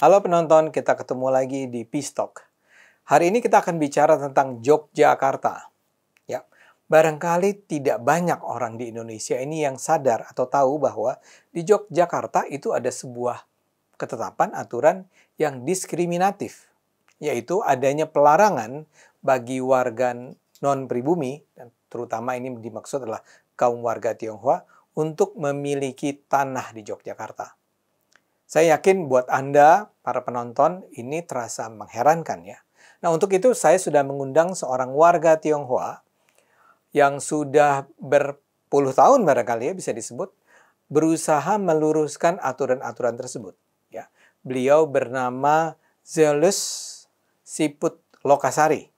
Halo penonton, kita ketemu lagi di Pistok. Hari ini kita akan bicara tentang Yogyakarta. Ya, barangkali tidak banyak orang di Indonesia ini yang sadar atau tahu bahwa di Yogyakarta itu ada sebuah ketetapan aturan yang diskriminatif, yaitu adanya pelarangan bagi warga non pribumi terutama ini dimaksud adalah kaum warga Tionghoa untuk memiliki tanah di Yogyakarta. Saya yakin buat Anda, para penonton, ini terasa mengherankan ya. Nah untuk itu saya sudah mengundang seorang warga Tionghoa yang sudah berpuluh tahun barangkali ya bisa disebut, berusaha meluruskan aturan-aturan tersebut. Ya. Beliau bernama Zelus Siput Lokasari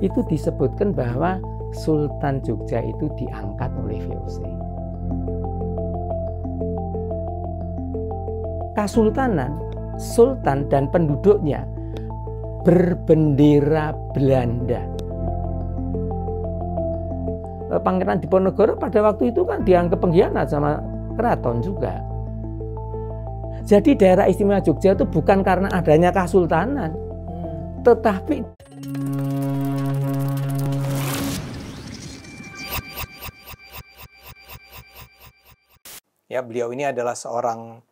itu disebutkan bahwa Sultan Jogja itu diangkat oleh VOC. Kasultanan, Sultan dan penduduknya berbendera Belanda. Eh, Pangeran Diponegoro pada waktu itu kan dianggap pengkhianat sama keraton juga. Jadi daerah istimewa Jogja itu bukan karena adanya kasultanan, hmm. tetapi Ya, beliau ini adalah seorang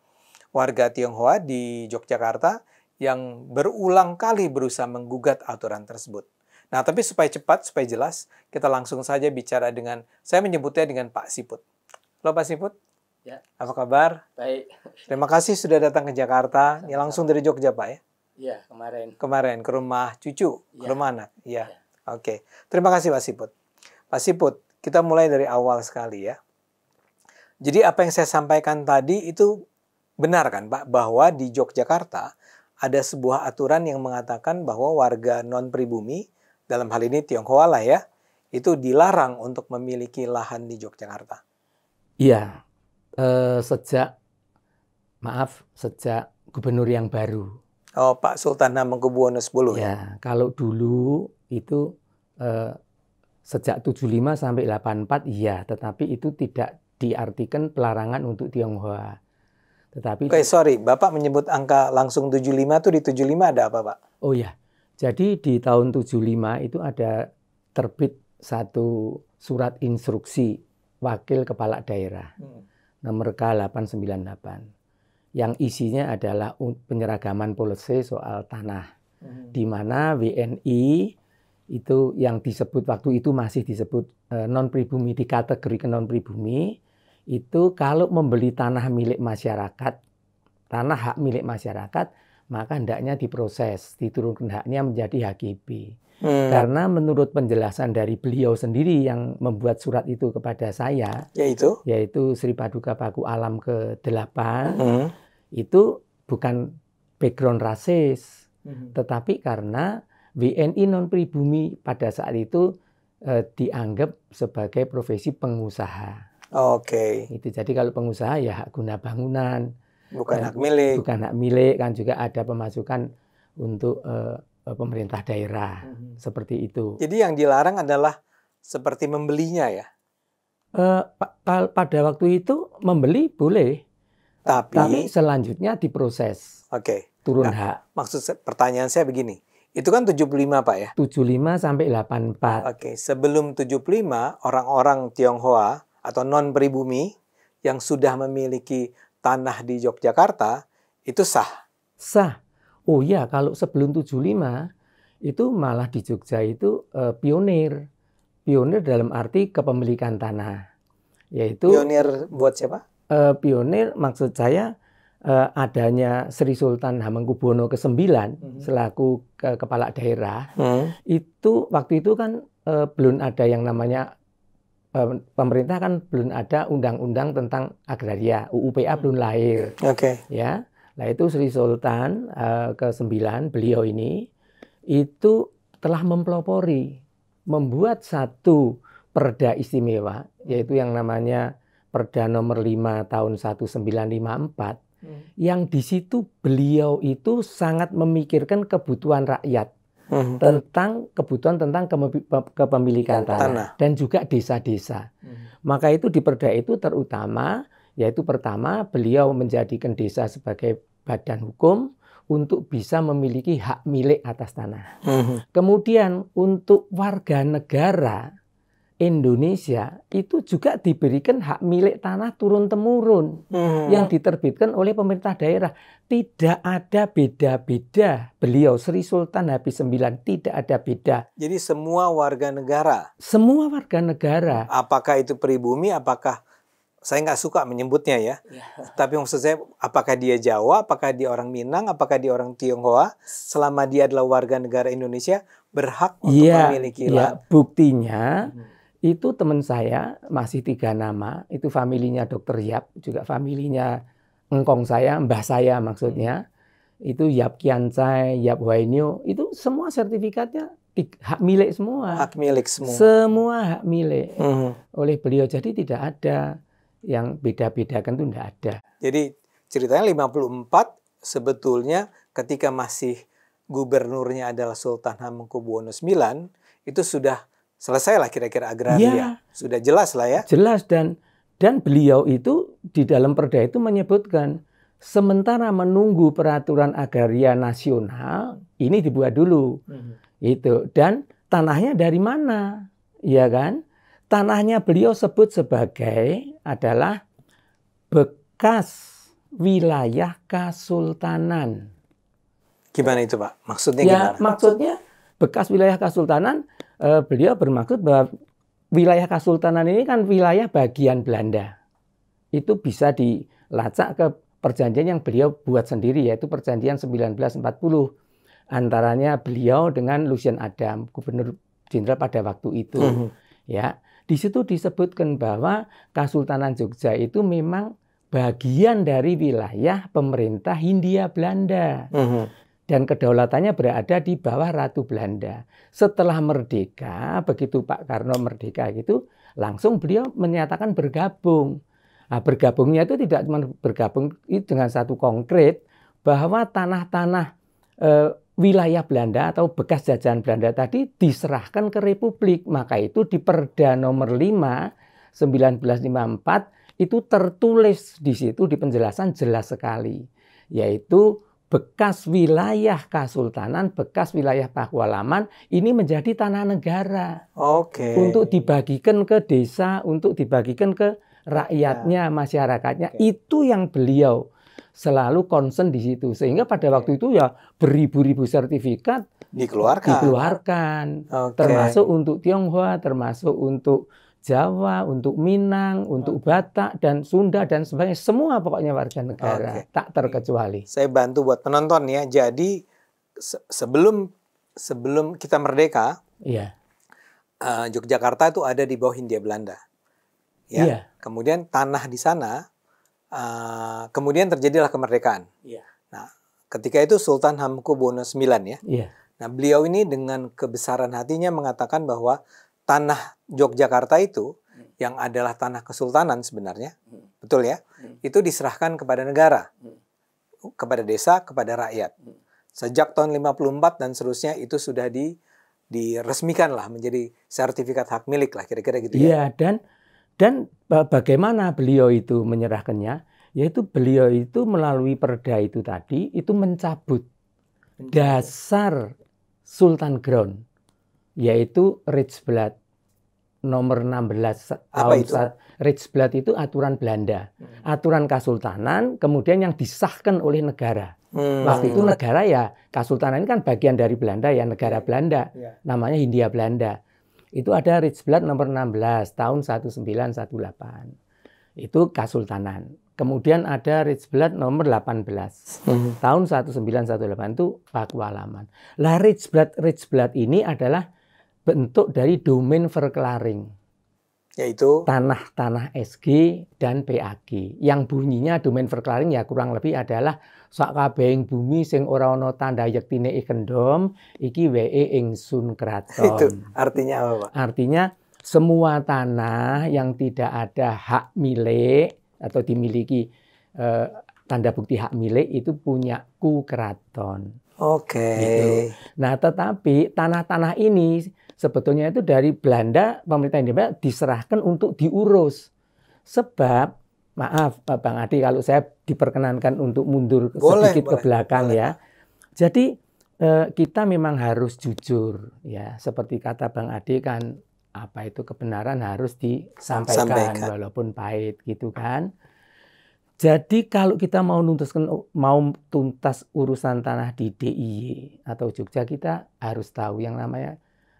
warga Tionghoa di Yogyakarta yang berulang kali berusaha menggugat aturan tersebut. Nah, tapi supaya cepat, supaya jelas, kita langsung saja bicara dengan, saya menyebutnya dengan Pak Siput. Halo Pak Siput. Ya. Apa kabar? Baik. Terima kasih sudah datang ke Jakarta. Ini ya, langsung dari Jogja, Pak ya? Iya, kemarin. Kemarin ke rumah cucu, ya. ke iya. rumah anak. Iya. Ya. Oke. Terima kasih Pak Siput. Pak Siput, kita mulai dari awal sekali ya. Jadi apa yang saya sampaikan tadi itu benar kan Pak bahwa di Yogyakarta ada sebuah aturan yang mengatakan bahwa warga non pribumi dalam hal ini Tionghoa lah ya itu dilarang untuk memiliki lahan di Yogyakarta. Iya, eh, sejak maaf sejak gubernur yang baru. Oh Pak Sultan Hamengkubuwono X ya. ya. Kalau dulu itu eh, sejak 75 sampai 84 iya, tetapi itu tidak diartikan pelarangan untuk Tionghoa. Tetapi Oke, sorry, Bapak menyebut angka langsung 75 itu di 75 ada apa, Pak? Oh ya. Jadi di tahun 75 itu ada terbit satu surat instruksi wakil kepala daerah. Hmm. Nomor K898 yang isinya adalah penyeragaman polisi soal tanah. Hmm. Di mana WNI itu yang disebut waktu itu masih disebut eh, non pribumi dikategorikan non pribumi itu kalau membeli tanah milik masyarakat, tanah hak milik masyarakat, maka hendaknya diproses, diturunkan haknya menjadi HGB. Hmm. Karena menurut penjelasan dari beliau sendiri yang membuat surat itu kepada saya, yaitu yaitu Sri Paduka Paku Alam ke-8, hmm. itu bukan background rasis, hmm. tetapi karena WNI non pribumi pada saat itu eh, dianggap sebagai profesi pengusaha. Oke. Okay. Itu jadi kalau pengusaha ya hak guna bangunan. Bukan eh, hak milik. Bukan hak milik kan juga ada pemasukan untuk uh, pemerintah daerah hmm. seperti itu. Jadi yang dilarang adalah seperti membelinya ya. Uh, pa pada waktu itu membeli boleh. Tapi, tapi selanjutnya diproses. Oke. Okay. Turun nah, hak. Maksud pertanyaan saya begini. Itu kan 75 Pak ya? 75 sampai 84. Oke, okay. sebelum 75 orang-orang Tionghoa atau non pribumi yang sudah memiliki tanah di Yogyakarta itu sah. Sah. Oh iya, kalau sebelum 75 itu malah di Jogja itu e, pionir. Pionir dalam arti kepemilikan tanah. Yaitu Pionir buat siapa? E, pionir maksud saya e, adanya Sri Sultan Hamengkubuwono ke-9 hmm. selaku ke kepala daerah. Hmm. Itu waktu itu kan e, belum ada yang namanya pemerintah kan belum ada undang-undang tentang agraria, UUPA belum lahir. Oke. Okay. Ya. Nah, itu Sri Sultan uh, eh, ke-9 beliau ini itu telah mempelopori membuat satu perda istimewa yaitu yang namanya Perda nomor 5 tahun 1954 hmm. yang di situ beliau itu sangat memikirkan kebutuhan rakyat hmm. tentang kebutuhan tentang kepemilikan tanah, tanah dan juga desa-desa. Hmm. Maka itu di Perda itu terutama yaitu pertama beliau menjadikan desa sebagai badan hukum untuk bisa memiliki hak milik atas tanah. Hmm. Kemudian untuk warga negara Indonesia itu juga diberikan hak milik tanah turun-temurun hmm. yang diterbitkan oleh pemerintah daerah. Tidak ada beda-beda. Beliau Sri Sultan Habis sembilan tidak ada beda. Jadi semua warga negara? Semua warga negara. Apakah itu pribumi, apakah saya nggak suka menyebutnya ya. ya. Tapi maksud saya apakah dia Jawa, apakah dia orang Minang, apakah dia orang Tionghoa, selama dia adalah warga negara Indonesia berhak untuk ya, memiliki ya. Buktinya hmm. Itu teman saya, masih tiga nama, itu familinya Dokter Yap, juga familinya engkong saya, mbah saya maksudnya. Hmm. Itu Yap Kian Chai, Yap Wainyo, itu semua sertifikatnya hak milik semua. Hak milik semua. Semua hak milik mm -hmm. oleh beliau. Jadi tidak ada yang beda-bedakan itu tidak ada. Jadi ceritanya 54 sebetulnya ketika masih gubernurnya adalah Sultan Hamengkubuwono IX itu sudah selesailah kira-kira agraria. Ya, Sudah jelas lah ya. Jelas dan dan beliau itu di dalam perda itu menyebutkan sementara menunggu peraturan agraria nasional ini dibuat dulu. Hmm. Itu dan tanahnya dari mana? Ya kan? Tanahnya beliau sebut sebagai adalah bekas wilayah kasultanan. Gimana itu Pak? Maksudnya ya, gimana? Maksudnya bekas wilayah kasultanan Eh, beliau bermaksud bahwa wilayah Kasultanan ini kan wilayah bagian Belanda. Itu bisa dilacak ke perjanjian yang beliau buat sendiri yaitu perjanjian 1940 antaranya beliau dengan Lucien Adam, gubernur jenderal pada waktu itu. Mm -hmm. Ya, di situ disebutkan bahwa Kasultanan Jogja itu memang bagian dari wilayah pemerintah Hindia Belanda. Mm -hmm dan kedaulatannya berada di bawah Ratu Belanda. Setelah merdeka, begitu Pak Karno merdeka gitu, langsung beliau menyatakan bergabung. Nah, bergabungnya itu tidak cuma bergabung dengan satu konkret bahwa tanah-tanah e, wilayah Belanda atau bekas jajahan Belanda tadi diserahkan ke Republik. Maka itu di Perda nomor 5 1954 itu tertulis di situ di penjelasan jelas sekali yaitu bekas wilayah Kasultanan, bekas wilayah Pahualaman ini menjadi tanah negara. Oke. Okay. Untuk dibagikan ke desa, untuk dibagikan ke rakyatnya, ya. masyarakatnya. Okay. Itu yang beliau selalu concern di situ. Sehingga pada okay. waktu itu ya beribu-ribu sertifikat dikeluarkan. Dikeluarkan. Okay. Termasuk untuk Tionghoa, termasuk untuk Jawa, untuk Minang, untuk Batak dan Sunda dan sebagainya semua pokoknya warga negara okay. tak terkecuali. Saya bantu buat penonton ya. Jadi se sebelum sebelum kita merdeka, yeah. Iya. uh, Yogyakarta itu ada di bawah Hindia Belanda. Ya. Yeah. Kemudian tanah di sana, uh, kemudian terjadilah kemerdekaan. Yeah. Nah, ketika itu Sultan Hamengkubuwono IX ya. Yeah. Nah, beliau ini dengan kebesaran hatinya mengatakan bahwa tanah Yogyakarta itu hmm. yang adalah tanah kesultanan sebenarnya, hmm. betul ya? Hmm. Itu diserahkan kepada negara, hmm. kepada desa, kepada rakyat. Hmm. Sejak tahun 54 dan seterusnya itu sudah di diresmikan lah menjadi sertifikat hak milik lah kira-kira gitu ya. Iya dan dan bagaimana beliau itu menyerahkannya? Yaitu beliau itu melalui perda itu tadi itu mencabut dasar Sultan Ground yaitu Rich Blood nomor 16 Apa tahun itu? Rich Blood itu aturan Belanda, hmm. aturan kasultanan, kemudian yang disahkan oleh negara. Hmm. Waktu itu negara ya kasultanan ini kan bagian dari Belanda ya negara ya. Belanda, ya. namanya Hindia Belanda. Itu ada Rich Blood nomor 16 tahun 1918. Itu kasultanan. Kemudian ada Rich Blood nomor 18 hmm. tahun 1918 itu Pakualaman. Lah Rich Blood Rich Blood ini adalah bentuk dari domain verklaring. Yaitu? Tanah-tanah SG dan PAG. Yang bunyinya domain verklaring ya kurang lebih adalah sakabehing bumi sing ora ana tanda yektine ikendom iki ing sun kraton. Itu artinya apa, Pak? Artinya semua tanah yang tidak ada hak milik atau dimiliki eh, tanda bukti hak milik itu punya ku kraton Oke. Okay. Gitu. Nah, tetapi tanah-tanah ini sebetulnya itu dari Belanda pemerintah India diserahkan untuk diurus. Sebab maaf Bang Adi kalau saya diperkenankan untuk mundur sedikit boleh, ke belakang boleh. ya. Jadi eh, kita memang harus jujur ya seperti kata Bang Adi kan apa itu kebenaran harus disampaikan Sampaikan. walaupun pahit gitu kan. Jadi kalau kita mau nuntaskan mau tuntas urusan tanah di DIY atau Jogja kita harus tahu yang namanya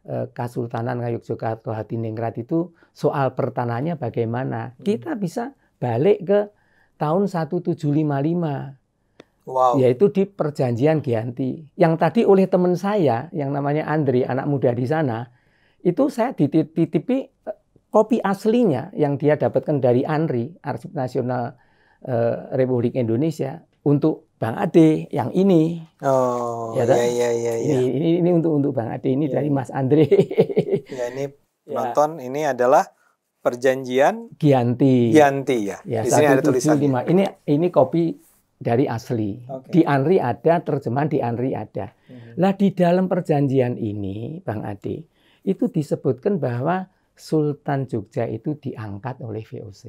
Eh, Kasultanan Ngayogyakarta Hatiningrat itu soal pertanahannya bagaimana. Hmm. Kita bisa balik ke tahun 1755. Wow. Yaitu di perjanjian Gianti. Yang tadi oleh teman saya yang namanya Andri, anak muda di sana, itu saya dititipi eh, kopi aslinya yang dia dapatkan dari Andri Arsip Nasional eh, Republik Indonesia untuk Bang Ade yang ini. Oh, ya, iya, iya, iya. Ini, iya. ini, ini untuk untuk Bang Ade ini ya. dari iya. Mas Andre. ya, ini penonton ya. ini adalah perjanjian Gianti. Gianti ya. ya di sini ada tulisannya. Ini ini kopi dari asli. Okay. Di Anri ada terjemahan di Anri ada. Hmm. Lah di dalam perjanjian ini Bang Ade itu disebutkan bahwa Sultan Jogja itu diangkat oleh VOC.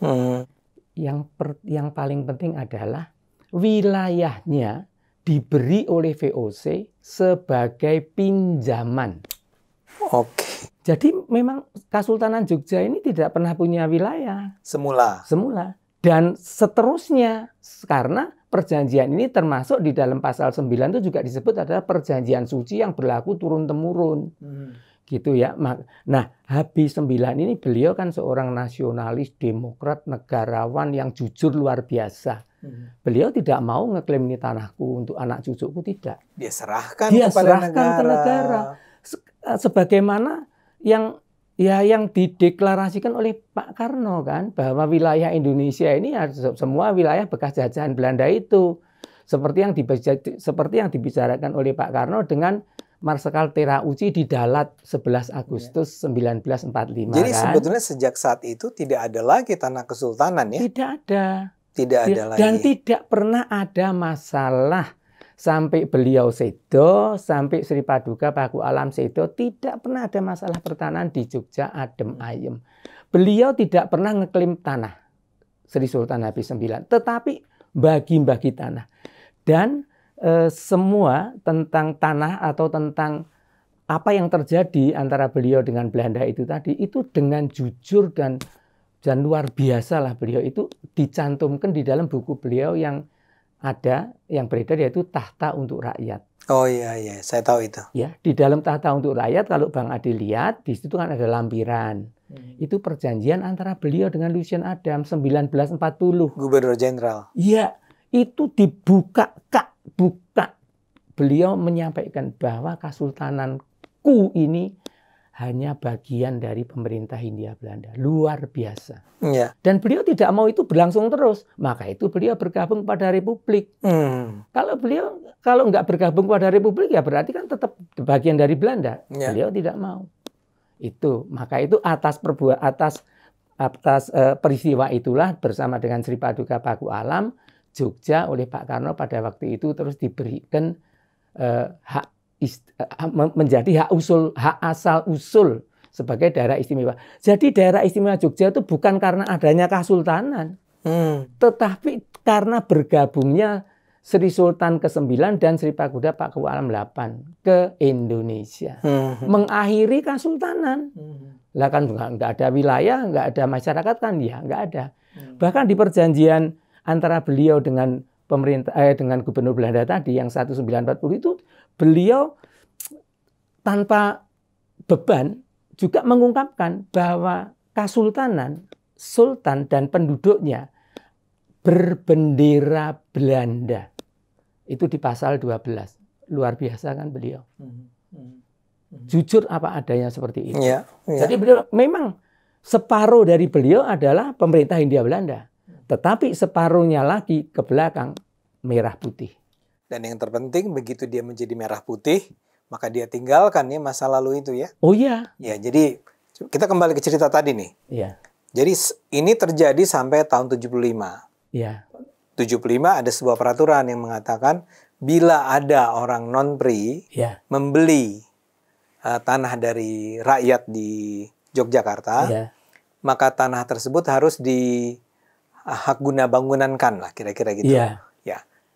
Hmm. Yang per, yang paling penting adalah wilayahnya diberi oleh VOC sebagai pinjaman. Oke. Jadi memang Kesultanan Jogja ini tidak pernah punya wilayah. Semula. Semula. Dan seterusnya karena perjanjian ini termasuk di dalam pasal 9 itu juga disebut adalah perjanjian suci yang berlaku turun temurun. Hmm. Gitu ya. Nah, Habib 9 ini beliau kan seorang nasionalis, demokrat, negarawan yang jujur luar biasa Hmm. Beliau tidak mau ngeklaim ini tanahku untuk anak cucuku tidak. Dia serahkan Dia kepada serahkan negara. ke negara. Eh, sebagaimana yang ya yang dideklarasikan oleh Pak Karno kan bahwa wilayah Indonesia ini ya, semua wilayah bekas jajahan Belanda itu seperti yang seperti yang dibicarakan oleh Pak Karno dengan Marsekal Tera Uci di Dalat 11 iya. Agustus ya. 1945. Jadi kan? sebetulnya sejak saat itu tidak ada lagi tanah kesultanan ya? Tidak ada. Tidak ya, ada dan lagi. Dan tidak pernah ada masalah sampai beliau sedo, sampai Sri Paduka Paku Alam sedo, tidak pernah ada masalah pertanahan di Jogja adem hmm. ayem. Beliau tidak pernah ngeklaim tanah Sri Sultan Habib IX, tetapi bagi-bagi tanah. Dan e, semua tentang tanah atau tentang apa yang terjadi antara beliau dengan Belanda itu tadi, itu dengan jujur dan dan luar biasa lah beliau itu dicantumkan di dalam buku beliau yang ada yang beredar yaitu tahta untuk rakyat. Oh iya iya, saya tahu itu. Ya, di dalam tahta untuk rakyat kalau Bang Adi lihat di situ kan ada lampiran. Hmm. Itu perjanjian antara beliau dengan Lucien Adam 1940. Gubernur Jenderal. Iya, itu dibuka kak buka. Beliau menyampaikan bahwa kasultananku ini hanya bagian dari pemerintah Hindia Belanda. Luar biasa. Ya. Dan beliau tidak mau itu berlangsung terus. Maka itu beliau bergabung pada Republik. Hmm. Kalau beliau kalau nggak bergabung pada Republik ya berarti kan tetap bagian dari Belanda. Ya. Beliau tidak mau. Itu maka itu atas perbuat atas atas uh, peristiwa itulah bersama dengan Sri Paduka Paku Alam Jogja oleh Pak Karno pada waktu itu terus diberikan uh, hak Eh, menjadi hak usul, hak asal usul sebagai daerah istimewa. Jadi daerah istimewa Jogja itu bukan karena adanya kasultanan, hmm. tetapi karena bergabungnya Sri Sultan ke-9 dan Sri Pagoda Paku Alam 8 ke Indonesia. Hmm. Mengakhiri kasultanan. Hmm. Lah kan enggak ada wilayah, enggak ada masyarakat kan ya, enggak ada. Hmm. Bahkan di perjanjian antara beliau dengan pemerintah eh, dengan gubernur Belanda tadi yang 1940 itu beliau tanpa beban juga mengungkapkan bahwa kasultanan, sultan dan penduduknya berbendera Belanda. Itu di pasal 12. Luar biasa kan beliau. Hmm. Jujur apa adanya seperti itu. Ya, ya. Jadi beliau memang separuh dari beliau adalah pemerintah Hindia Belanda. Hmm. Tetapi separuhnya lagi ke belakang merah putih. Dan yang terpenting begitu dia menjadi merah putih, maka dia tinggalkan ya masa lalu itu ya. Oh iya. Ya, jadi kita kembali ke cerita tadi nih. Iya. Jadi ini terjadi sampai tahun 75. Iya. 75 ada sebuah peraturan yang mengatakan bila ada orang non pri ya. membeli uh, tanah dari rakyat di Yogyakarta, ya. maka tanah tersebut harus di ah, hak guna bangunankan lah kira-kira gitu. Ya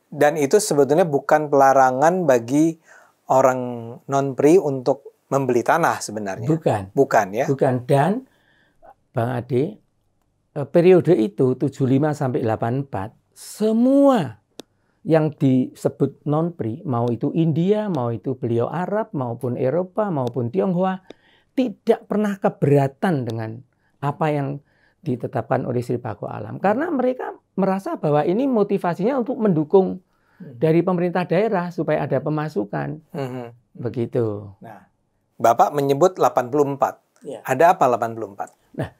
dan itu sebetulnya bukan pelarangan bagi orang non pri untuk membeli tanah sebenarnya. Bukan. Bukan ya. Bukan dan Bang Ade eh, periode itu 75 sampai 84 semua yang disebut non pri mau itu India, mau itu beliau Arab maupun Eropa maupun Tionghoa tidak pernah keberatan dengan apa yang ditetapkan oleh Sri Paku Alam karena mereka merasa bahwa ini motivasinya untuk mendukung hmm. dari pemerintah daerah supaya ada pemasukan. Hmm. hmm. Begitu. Nah, Bapak menyebut 84. Ya. Ada apa 84? Nah,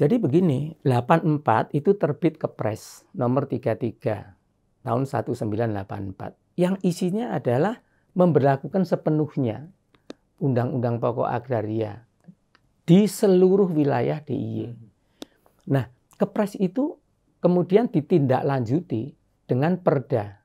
jadi begini, 84 itu terbit Kepres nomor 33 tahun 1984 yang isinya adalah memberlakukan sepenuhnya Undang-Undang Pokok Agraria di seluruh wilayah DIY. Hmm. Nah, Kepres itu kemudian ditindaklanjuti dengan Perda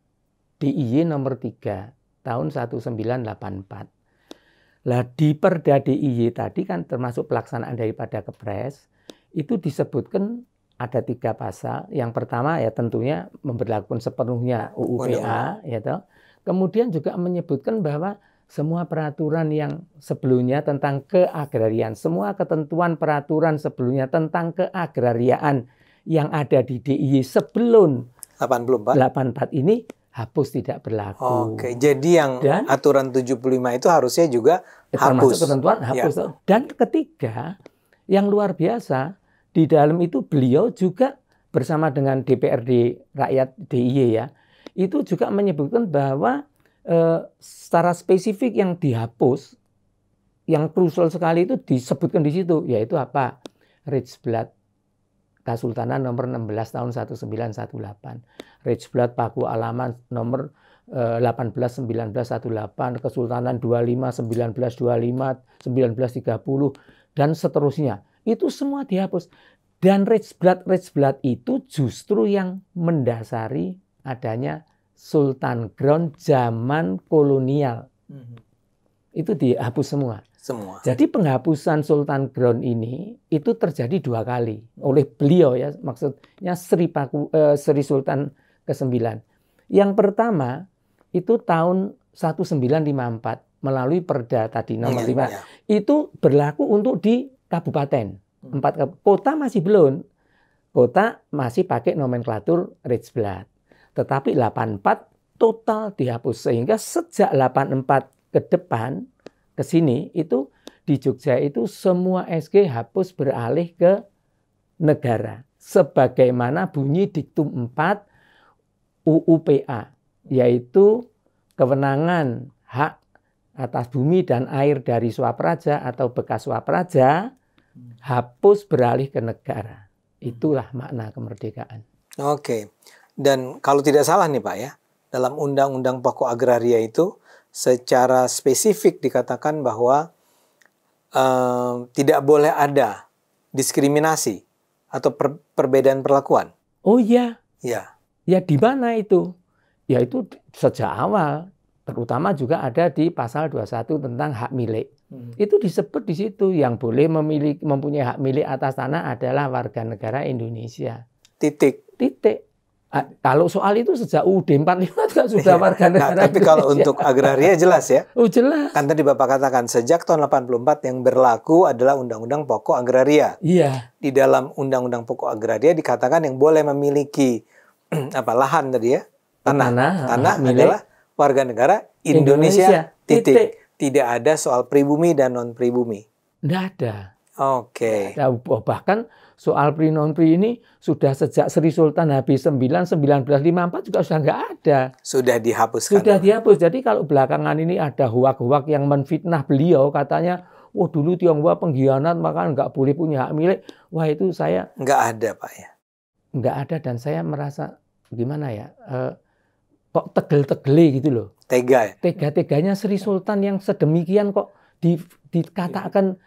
DIY nomor 3 tahun 1984. Lah di Perda DIY tadi kan termasuk pelaksanaan daripada Kepres itu disebutkan ada tiga pasal. Yang pertama ya tentunya memperlakukan sepenuhnya UUPA, ya toh. Kemudian juga menyebutkan bahwa semua peraturan yang sebelumnya tentang keagrarian, semua ketentuan peraturan sebelumnya tentang keagrariaan yang ada di DIY sebelum 84, 84 ini hapus tidak berlaku. Oke, jadi yang dan, aturan 75 itu harusnya juga hapus. ketentuan hapus. Ya. Dan ketiga, yang luar biasa, di dalam itu beliau juga bersama dengan DPRD rakyat DIY ya, itu juga menyebutkan bahwa eh, secara spesifik yang dihapus, yang krusial sekali itu disebutkan di situ, yaitu apa? Rich blood Kesultanan nomor 16 tahun 1918, blood Paku Alaman nomor 18 eh, delapan Kesultanan 25, 1925, puluh dan seterusnya. Itu semua dihapus. Dan rich blood, rich blood itu justru yang mendasari adanya Sultan Ground zaman kolonial. Hmm itu dihapus semua. Semua. Jadi penghapusan Sultan Ground ini itu terjadi dua kali oleh beliau ya maksudnya Sri Paku, eh, Sri Sultan ke-9. Yang pertama itu tahun 1954 melalui Perda tadi nomor ya, 5. Itu berlaku untuk di kabupaten. Hmm. Empat kota masih belum. Kota masih pakai nomenklatur Rijksblad. Tetapi 84 total dihapus sehingga sejak 84 ke depan, ke sini, itu di Jogja itu semua SG hapus beralih ke negara. Sebagaimana bunyi diktum 4 UUPA, yaitu kewenangan hak atas bumi dan air dari swapraja atau bekas swapraja hapus beralih ke negara. Itulah makna kemerdekaan. Oke. Dan kalau tidak salah nih Pak ya, dalam Undang-Undang Pokok Agraria itu secara spesifik dikatakan bahwa uh, tidak boleh ada diskriminasi atau per perbedaan perlakuan. Oh iya. Ya. Ya di mana itu? Ya itu sejak awal, terutama juga ada di pasal 21 tentang hak milik. Hmm. Itu disebut di situ yang boleh memiliki mempunyai hak milik atas tanah adalah warga negara Indonesia. Titik. Titik. Ah, kalau soal itu sejak UD 45 kan sudah iya. warga nah, negara. Nah, tapi kalau untuk agraria jelas ya. Oh jelas. Kan tadi Bapak katakan sejak tahun 84 yang berlaku adalah Undang-Undang Pokok Agraria. Iya. Di dalam Undang-Undang Pokok Agraria dikatakan yang boleh memiliki apa lahan tadi ya tanah tanah, ah, tanah milik. adalah warga negara Indonesia, Indonesia. Titik. titik. Tidak ada soal pribumi dan non pribumi. Tidak ada. Oke. Okay. Bahkan soal pri non pri ini sudah sejak Sri Sultan Habib 9 1954 juga sudah nggak ada. Sudah dihapus Sudah dihapus. Jadi kalau belakangan ini ada huak-huak yang menfitnah beliau katanya Wah oh, dulu Tionghoa pengkhianat maka nggak boleh punya hak milik. Wah itu saya nggak ada pak ya. Nggak ada dan saya merasa gimana ya eh, kok tegel tegeli gitu loh. Tega. Ya? Tega-teganya Sri Sultan yang sedemikian kok di, dikatakan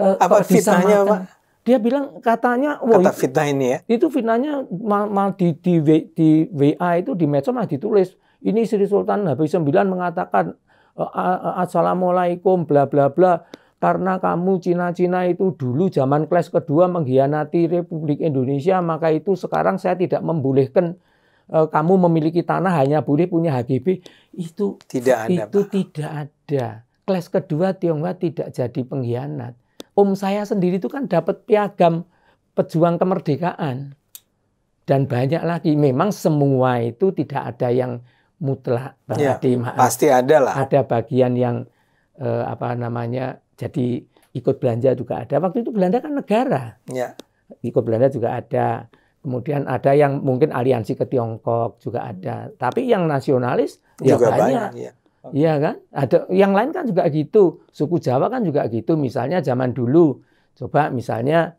eh, apa kok fitnahnya pak? dia bilang katanya wah kata fitnah ini ya itu fitnahnya mal, mal di, di, di, di WA itu di medsos mah ditulis ini Sri Sultan Habib 9 mengatakan eh, assalamualaikum bla bla bla karena kamu Cina-Cina itu dulu zaman kelas kedua mengkhianati Republik Indonesia maka itu sekarang saya tidak membolehkan eh, kamu memiliki tanah hanya boleh punya HGB itu tidak ada itu Pak. tidak ada kelas kedua Tionghoa tidak jadi pengkhianat Om saya sendiri itu kan dapat piagam pejuang kemerdekaan. Dan banyak lagi. Memang semua itu tidak ada yang mutlak. Berarti, ya, pasti ada lah. Ada bagian yang eh, apa namanya jadi ikut belanja juga ada. Waktu itu Belanda kan negara. Ya. Ikut Belanda juga ada. Kemudian ada yang mungkin aliansi ke Tiongkok juga ada. Tapi yang nasionalis ya juga ya banyak. banyak. Ya. Iya kan? Ada yang lain kan juga gitu. Suku Jawa kan juga gitu. Misalnya zaman dulu, coba misalnya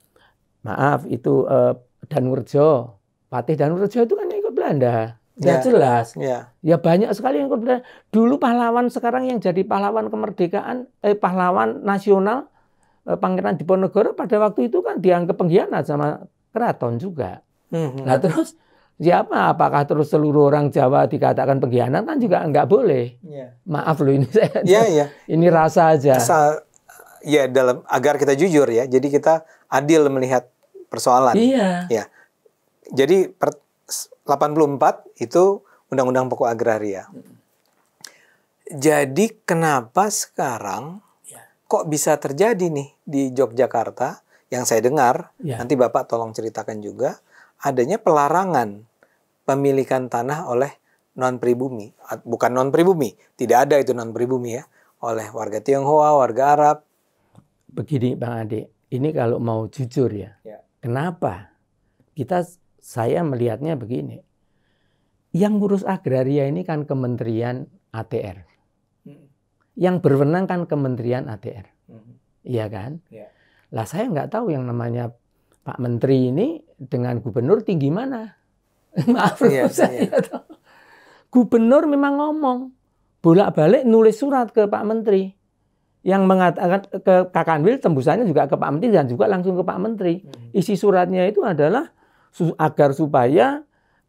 maaf itu uh, Danurjo, Patih Danurjo itu kan ikut Belanda. Ya, ya jelas. Ya. ya banyak sekali yang ikut Belanda. Dulu pahlawan sekarang yang jadi pahlawan kemerdekaan, eh pahlawan nasional eh, Pangeran Diponegoro pada waktu itu kan dianggap pengkhianat sama keraton juga. Hmm. Nah terus siapa ya, apakah terus seluruh orang Jawa dikatakan pengkhianat kan juga nggak boleh yeah. maaf loh ini saya yeah, yeah. ini rasa aja Rasa. ya dalam agar kita jujur ya jadi kita adil melihat persoalan iya yeah. ya jadi per, 84 itu undang-undang pokok agraria jadi kenapa sekarang iya. kok bisa terjadi nih di Yogyakarta yang saya dengar yeah. nanti bapak tolong ceritakan juga adanya pelarangan pemilikan tanah oleh non pribumi, bukan non pribumi, tidak ada itu non pribumi ya, oleh warga Tionghoa, warga Arab. Begini Bang Ade, ini kalau mau jujur ya, ya. kenapa kita saya melihatnya begini, yang ngurus agraria ini kan Kementerian ATR, hmm. yang berwenang kan Kementerian ATR, hmm. iya kan? Ya. Lah saya nggak tahu yang namanya Pak Menteri ini dengan gubernur tinggi mana? Maaf iya, iya. saya. Iya. Gubernur memang ngomong bolak-balik nulis surat ke Pak Menteri yang mengatakan ke Kakanwil tembusannya juga ke Pak Menteri dan juga langsung ke Pak Menteri. Hmm. Isi suratnya itu adalah agar supaya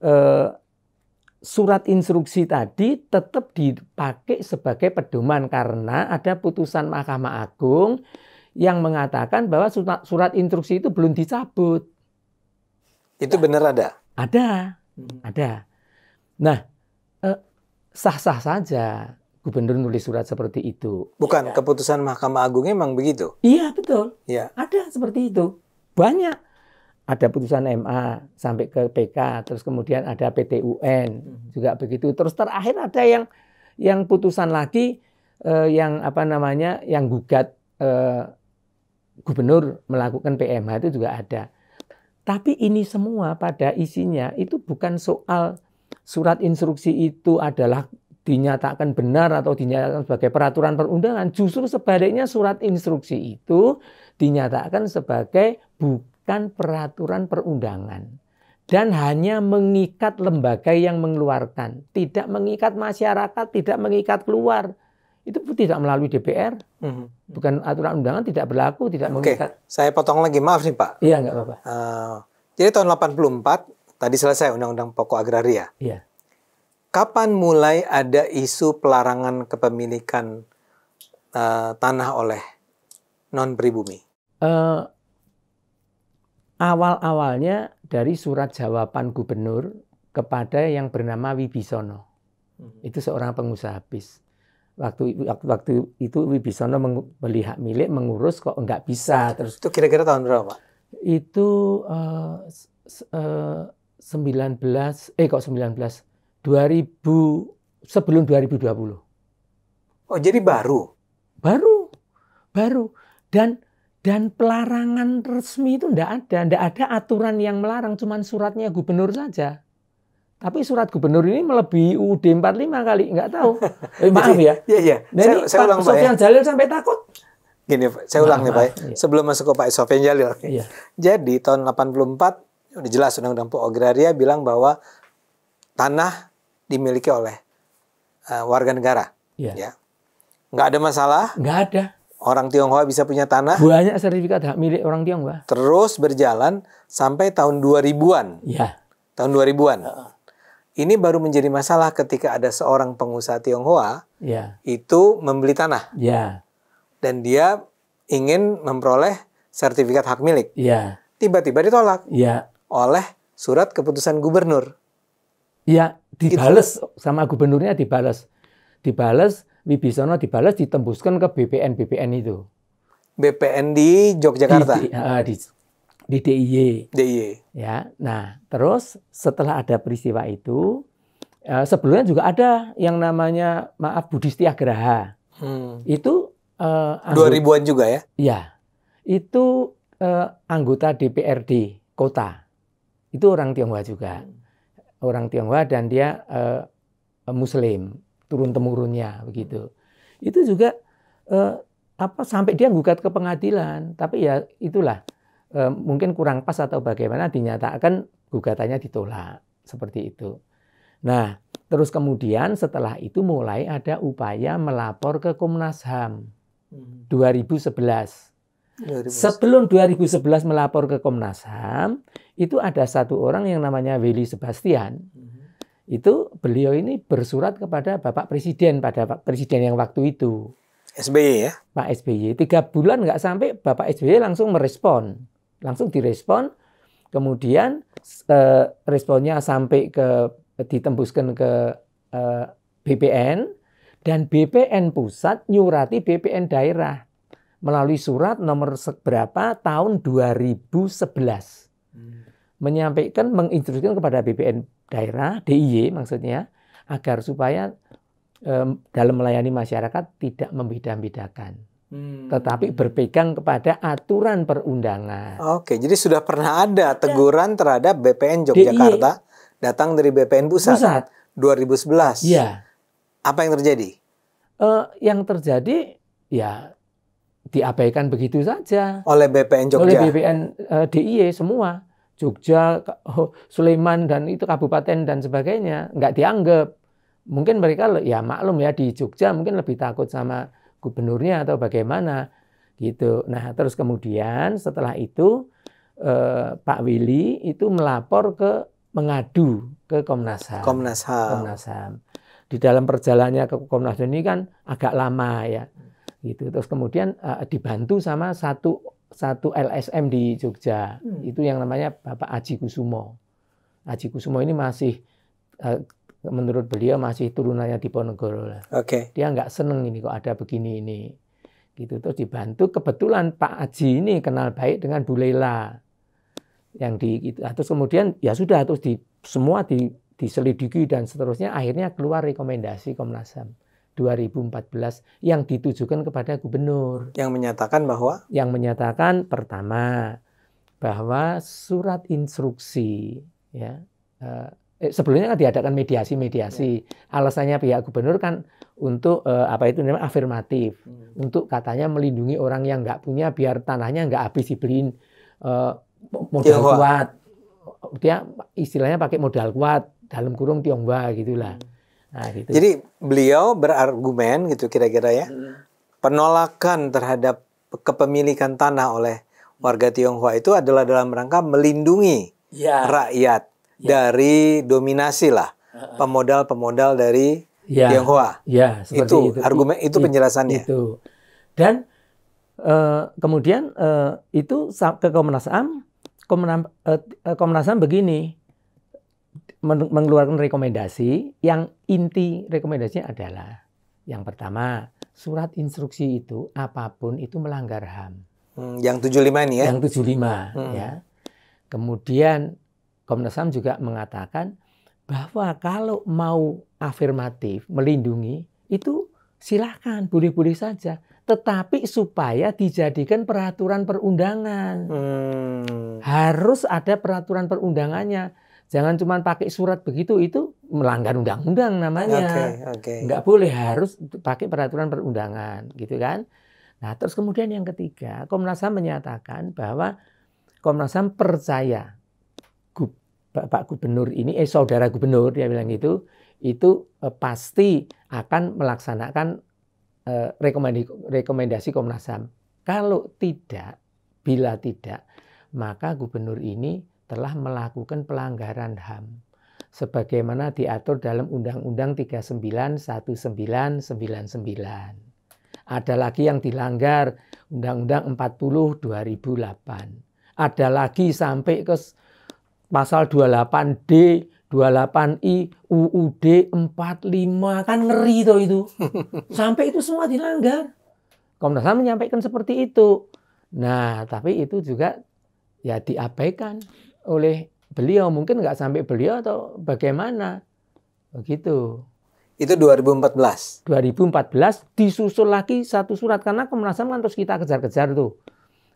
eh, surat instruksi tadi tetap dipakai sebagai pedoman karena ada putusan Mahkamah Agung yang mengatakan bahwa surat instruksi itu belum dicabut. Itu benar ada? Ada, hmm. ada. Nah, eh, sah-sah saja gubernur nulis surat seperti itu. Bukan ya. keputusan Mahkamah Agung memang begitu. Iya betul. Iya. Ada seperti itu. Banyak. Ada putusan MA sampai ke PK, terus kemudian ada PTUN hmm. juga begitu. Terus terakhir ada yang yang putusan lagi eh, yang apa namanya yang gugat eh, gubernur melakukan PMH itu juga ada. Tapi ini semua pada isinya itu bukan soal surat instruksi itu adalah dinyatakan benar atau dinyatakan sebagai peraturan perundangan. Justru sebaliknya surat instruksi itu dinyatakan sebagai bukan peraturan perundangan. Dan hanya mengikat lembaga yang mengeluarkan. Tidak mengikat masyarakat, tidak mengikat keluar itu tidak melalui DPR, hmm. bukan aturan undangan tidak berlaku, tidak mengikat. Oke, saya potong lagi, maaf nih Pak. Iya, nggak apa-apa. Uh, jadi tahun 84 tadi selesai Undang-Undang Pokok Agraria. Iya. Kapan mulai ada isu pelarangan kepemilikan uh, tanah oleh non pribumi? Uh, awal-awalnya dari surat jawaban gubernur kepada yang bernama Wibisono. Hmm. Itu seorang pengusaha bis waktu waktu itu Wibisono melihat milik mengurus kok nggak bisa terus itu kira-kira tahun berapa pak itu uh, uh, 19 eh kok 19 2000 sebelum 2020 oh jadi baru baru baru dan dan pelarangan resmi itu ndak ada ndak ada aturan yang melarang cuman suratnya gubernur saja tapi surat gubernur ini melebihi UUD 45 kali, nggak tahu. Eh, maaf iya, ya. Iya, iya. Nah, saya, saya ulang, Pak Sofian ya. Jalil sampai takut. Gini, saya ulang nah, nih Pak. Ya. Iya. Sebelum masuk ke Pak Sofian Jalil. Iya. Jadi tahun 84 udah jelas Undang-Undang Agraria bilang bahwa tanah dimiliki oleh uh, warga negara. Iya. Ya. Nggak ada masalah. Nggak ada. Orang Tionghoa bisa punya tanah. Banyak sertifikat hak milik orang Tionghoa. Terus berjalan sampai tahun 2000-an. Iya. Tahun 2000-an. Uh ini baru menjadi masalah ketika ada seorang pengusaha Tionghoa yeah. itu membeli tanah. Yeah. Dan dia ingin memperoleh sertifikat hak milik. tiba ya. Tiba-tiba ditolak yeah. oleh surat keputusan gubernur. Ya, dibales itu. sama gubernurnya dibales. Dibales, Wibisono dibales ditembuskan ke BPN BPN itu. BPN di Yogyakarta. Di, di, uh, di di DIY. DIY. Ya. Nah, terus setelah ada peristiwa itu eh, sebelumnya juga ada yang namanya maaf Budi Setiagraha. Hmm. Itu eh, anggota, an juga ya? Iya. Itu eh, anggota DPRD kota. Itu orang Tionghoa juga. Hmm. Orang Tionghoa dan dia eh, muslim turun temurunnya begitu. Itu juga eh, apa sampai dia gugat ke pengadilan, tapi ya itulah e, mungkin kurang pas atau bagaimana dinyatakan gugatannya ditolak seperti itu. Nah, terus kemudian setelah itu mulai ada upaya melapor ke Komnas HAM 2011. Hmm. 2011. Sebelum 2011 melapor ke Komnas HAM, itu ada satu orang yang namanya Willy Sebastian. Hmm. Itu beliau ini bersurat kepada Bapak Presiden pada Pak Presiden yang waktu itu. SBY ya? Pak SBY. Tiga bulan nggak sampai Bapak SBY langsung merespon langsung direspon. Kemudian eh, responnya sampai ke ditembuskan ke eh, BPN dan BPN pusat nyurati BPN daerah melalui surat nomor seberapa tahun 2011 menyampaikan menginstruksikan kepada BPN daerah DIY maksudnya agar supaya eh, dalam melayani masyarakat tidak membeda-bedakan. Hmm. Tetapi berpegang kepada aturan perundangan. Oke, jadi sudah pernah ada teguran terhadap BPN Yogyakarta DIY. datang dari BPN pusat, pusat. 2011. Iya. Apa yang terjadi? Uh, yang terjadi ya diabaikan begitu saja oleh BPN Jogja. Oleh BPN uh, eh, DIY semua. Jogja, Sleman dan itu kabupaten dan sebagainya nggak dianggap. Mungkin mereka ya maklum ya di Jogja mungkin lebih takut sama gubernurnya atau bagaimana gitu. Nah, terus kemudian setelah itu eh, Pak Willy itu melapor ke mengadu ke Komnas HAM. Komnas HAM. Komnas HAM. Di dalam perjalanannya ke Komnas HAM ini kan agak lama ya. Gitu. Terus kemudian eh, dibantu sama satu satu LSM di Jogja. Hmm. Itu yang namanya Bapak Aji Kusumo. Aji Kusumo ini masih eh, menurut beliau masih turunannya Diponegoro lah. Oke. Okay. Dia nggak seneng ini kok ada begini ini. Gitu terus dibantu kebetulan Pak Aji ini kenal baik dengan Bu Lela yang di itu nah, terus kemudian ya sudah terus di semua di, diselidiki dan seterusnya akhirnya keluar rekomendasi Komnas HAM 2014 yang ditujukan kepada gubernur yang menyatakan bahwa yang menyatakan pertama bahwa surat instruksi ya eh, eh, sebelumnya kan diadakan mediasi-mediasi. Ya. Alasannya pihak gubernur kan untuk eh, apa itu namanya afirmatif, hmm. untuk katanya melindungi orang yang nggak punya biar tanahnya nggak habis dibeliin eh, modal Tionghoa. kuat. Dia istilahnya pakai modal kuat dalam kurung Tionghoa gitulah. Hmm. Nah, gitu. Jadi beliau berargumen gitu kira-kira ya. Hmm. Penolakan terhadap kepemilikan tanah oleh warga Tionghoa itu adalah dalam rangka melindungi ya. rakyat ya. dari dominasi lah pemodal-pemodal dari ya, Tionghoa. Ya, itu, itu argumen itu penjelasannya. Itu. Dan uh, kemudian uh, itu ke Komnas HAM, Komnas, uh, Komnas HAM begini mengeluarkan rekomendasi yang inti rekomendasinya adalah yang pertama surat instruksi itu apapun itu melanggar HAM. Hmm, yang 75 ini ya. Yang 75 hmm. ya. Kemudian Komnas HAM juga mengatakan bahwa kalau mau afirmatif melindungi itu silahkan boleh-boleh saja tetapi supaya dijadikan peraturan perundangan hmm. harus ada peraturan perundangannya jangan cuma pakai surat begitu itu melanggar undang-undang namanya okay, okay. nggak boleh harus pakai peraturan perundangan gitu kan nah terus kemudian yang ketiga Komnas Ham menyatakan bahwa Komnas Ham percaya Bapak Gubernur ini, eh saudara Gubernur dia bilang gitu, itu eh, pasti akan melaksanakan eh, rekomendasi, Komnas HAM. Kalau tidak, bila tidak, maka Gubernur ini telah melakukan pelanggaran HAM sebagaimana diatur dalam Undang-Undang 39 Ada lagi yang dilanggar Undang-Undang 40 2008. Ada lagi sampai ke pasal 28D, 28I, UUD 45 kan ngeri tuh itu. Sampai itu semua dilanggar. Komnas HAM menyampaikan seperti itu. Nah, tapi itu juga ya diabaikan oleh beliau. Mungkin nggak sampai beliau atau bagaimana. Begitu. Itu 2014? 2014 disusul lagi satu surat. Karena Komnas HAM kan terus kita kejar-kejar tuh.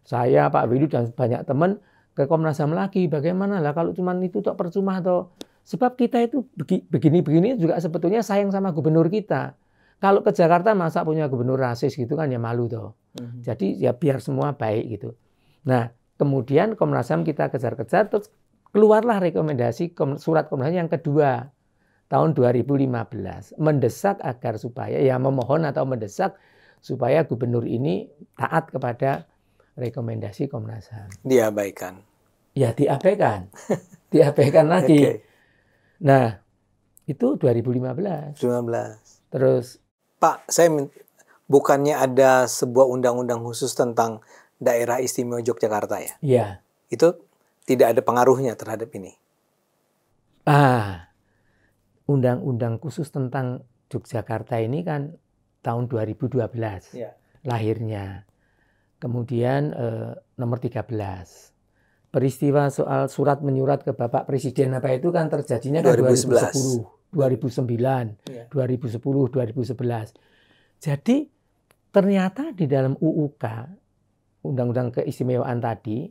Saya, Pak Widu dan banyak teman ke Komnas HAM lagi bagaimana lah kalau cuma itu tak percuma atau sebab kita itu begini-begini juga sebetulnya sayang sama gubernur kita kalau ke Jakarta masa punya gubernur rasis gitu kan ya malu toh mm-hmm. jadi ya biar semua baik gitu nah kemudian Komnas HAM kita kejar-kejar terus keluarlah rekomendasi surat Komnas HAM yang kedua tahun 2015 mendesak agar supaya ya memohon atau mendesak supaya gubernur ini taat kepada rekomendasi Komnas HAM. Diabaikan. Ya diabaikan. diabaikan lagi. Okay. Nah, itu 2015. 2015. Terus Pak, saya bukannya ada sebuah undang-undang khusus tentang daerah istimewa Yogyakarta ya? Iya. Itu tidak ada pengaruhnya terhadap ini. Ah. Undang-undang khusus tentang Yogyakarta ini kan tahun 2012 ya. lahirnya. Kemudian eh, nomor 13. Peristiwa soal surat menyurat ke Bapak Presiden apa itu kan terjadinya kan 2011. 2010, 2009, yeah. 2010, 2011. Jadi ternyata di dalam UUK Undang-Undang Keistimewaan tadi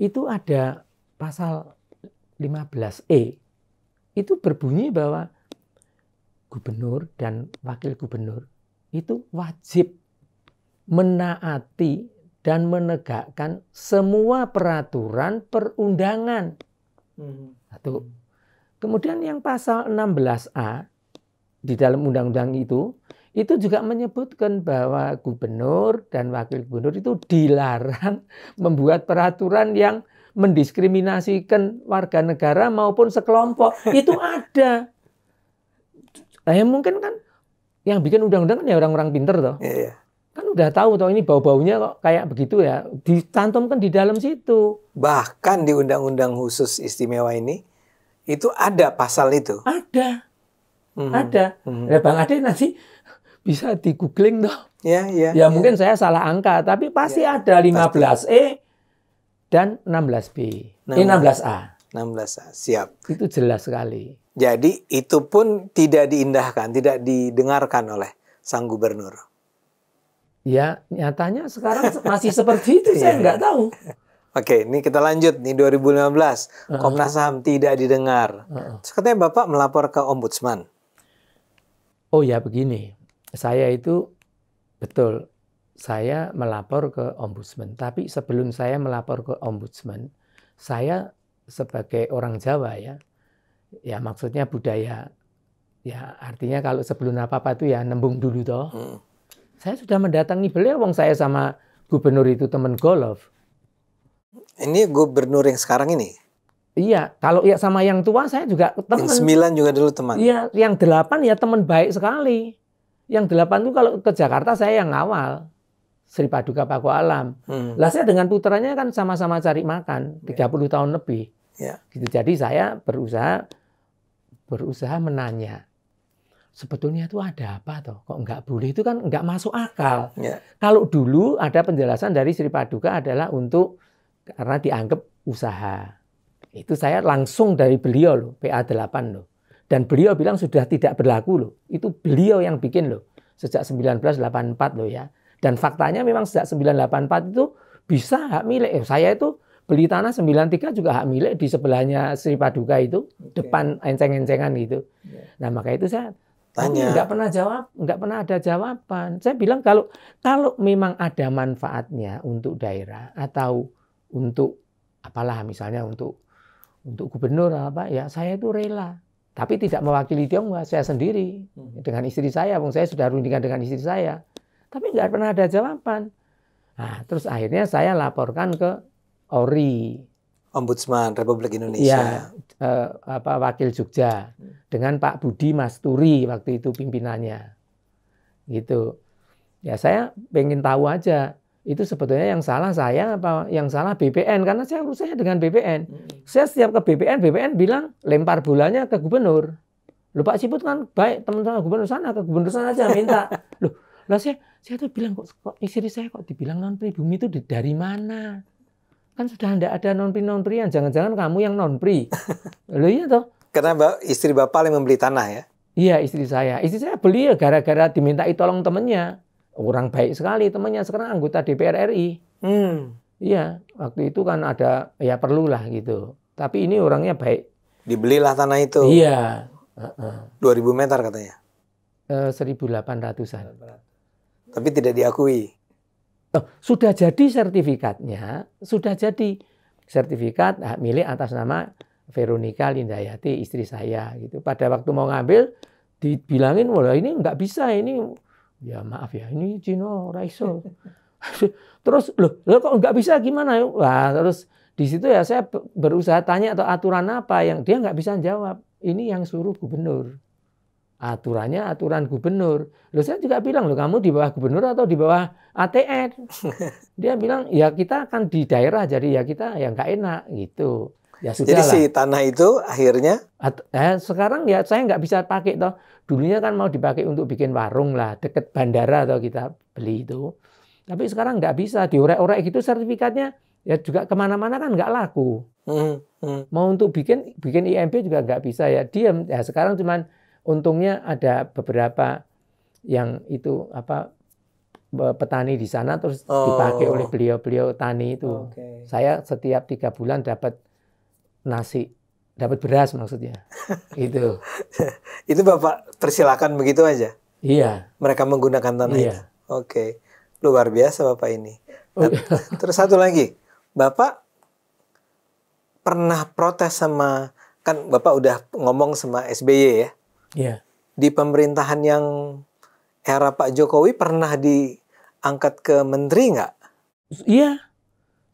itu ada pasal 15E itu berbunyi bahwa gubernur dan wakil gubernur itu wajib menaati dan menegakkan semua peraturan perundangan. Hmm. Satu. Kemudian yang pasal 16A di dalam undang-undang itu itu juga menyebutkan bahwa gubernur dan wakil gubernur itu dilarang membuat peraturan yang mendiskriminasikan warga negara maupun sekelompok. Itu ada. Nah, ya mungkin kan yang bikin undang-undang kan ya orang-orang pinter toh. Iya. iya kan udah tahu toh ini bau-baunya kok kayak begitu ya dicantumkan di dalam situ bahkan di undang-undang khusus istimewa ini itu ada pasal itu ada mm-hmm. ada mm-hmm. Ya, bang Ade nanti bisa di googling toh ya yeah, yeah, ya mungkin yeah. saya salah angka tapi pasti yeah, ada 15 pasti. e dan 16 b ini eh, enam 16 a 16 a siap itu jelas sekali jadi itu pun tidak diindahkan tidak didengarkan oleh sang gubernur Ya, nyatanya sekarang masih seperti itu, saya iya, nggak iya. tahu. Oke, ini kita lanjut Ini 2015 Komnas HAM tidak didengar. Sekarang Bapak melapor ke ombudsman. Oh ya begini, saya itu betul saya melapor ke ombudsman, tapi sebelum saya melapor ke ombudsman, saya sebagai orang Jawa ya. Ya maksudnya budaya ya artinya kalau sebelum apa-apa itu ya nembung dulu toh. Hmm saya sudah mendatangi beliau, wong saya sama gubernur itu teman golf. Ini gubernur yang sekarang ini? Iya, kalau ya sama yang tua saya juga teman. Yang sembilan juga dulu teman? Iya, yang delapan ya teman baik sekali. Yang delapan itu kalau ke Jakarta saya yang ngawal. Sri Paduka Paku Alam. Hmm. Lah saya dengan putranya kan sama-sama cari makan, 30 iya. yeah. tahun lebih. Yeah. Gitu. Jadi saya berusaha berusaha menanya sebetulnya itu ada apa toh kok nggak boleh itu kan nggak masuk akal ya. kalau dulu ada penjelasan dari Sri Paduka adalah untuk karena dianggap usaha itu saya langsung dari beliau loh PA 8 loh dan beliau bilang sudah tidak berlaku loh itu beliau yang bikin loh sejak 1984 loh ya dan faktanya memang sejak 1984 itu bisa hak milik eh, saya itu beli tanah 93 juga hak milik di sebelahnya Sri Paduka itu okay. depan enceng-encengan gitu yeah. nah maka itu saya Tanya. Nggak pernah jawab, nggak pernah ada jawaban. Saya bilang kalau kalau memang ada manfaatnya untuk daerah atau untuk apalah misalnya untuk untuk gubernur apa ya saya itu rela. Tapi tidak mewakili Tionghoa, saya sendiri hmm. dengan istri saya. Wong saya sudah rundingan dengan istri saya. Tapi nggak pernah ada jawaban. Nah, terus akhirnya saya laporkan ke ORI. Ombudsman Republik Indonesia. Ya, eh, apa, wakil Jogja dengan Pak Budi Masturi waktu itu pimpinannya gitu ya saya pengen tahu aja itu sebetulnya yang salah saya apa yang salah BPN karena saya urusannya dengan BPN hmm. saya setiap ke BPN BPN bilang lempar bolanya ke gubernur lu Pak Siput kan baik teman-teman gubernur sana ke gubernur sana aja minta loh lah saya saya tuh bilang kok, kok istri saya kok dibilang non pribumi itu dari mana kan sudah tidak ada non pri non prian jangan-jangan kamu yang non pri lo iya toh karena istri bapak yang membeli tanah ya iya istri saya istri saya beli ya gara-gara diminta tolong temennya orang baik sekali temennya sekarang anggota DPR RI hmm. iya waktu itu kan ada ya perlulah gitu tapi ini orangnya baik dibelilah tanah itu iya dua ribu meter katanya eh, seribu delapan ratusan tapi tidak diakui Oh, sudah jadi sertifikatnya, sudah jadi sertifikat hak ah, milik atas nama Veronica Lindayati istri saya gitu. Pada waktu mau ngambil dibilangin wah ini nggak bisa ini ya maaf ya ini Cino Raiso. terus loh, lo kok nggak bisa gimana? Wah terus di situ ya saya berusaha tanya atau aturan apa yang dia nggak bisa jawab. Ini yang suruh gubernur aturannya aturan gubernur. Loh saya juga bilang, loh kamu di bawah gubernur atau di bawah ATN? Dia bilang, ya kita akan di daerah, jadi ya kita yang nggak enak gitu. Ya sudah Jadi lah. si tanah itu akhirnya? At, eh, sekarang ya saya nggak bisa pakai toh. Dulunya kan mau dipakai untuk bikin warung lah, deket bandara atau kita beli itu. Tapi sekarang nggak bisa, diurek-urek gitu sertifikatnya ya juga kemana-mana kan nggak laku. Hmm, hmm. Mau untuk bikin bikin imp juga nggak bisa ya, diam. Ya sekarang cuman Untungnya ada beberapa yang itu apa petani di sana terus oh. dipakai oleh beliau-beliau tani itu. Okay. Saya setiap tiga bulan dapat nasi, dapat beras maksudnya. itu. itu Bapak persilakan begitu aja. Iya. Mereka menggunakan tanah iya. itu. Oke. Okay. Luar biasa Bapak ini. Oh, iya. nah, terus satu lagi. Bapak pernah protes sama kan Bapak udah ngomong sama SBY ya Yeah. Di pemerintahan yang era Pak Jokowi pernah diangkat ke menteri nggak? Iya,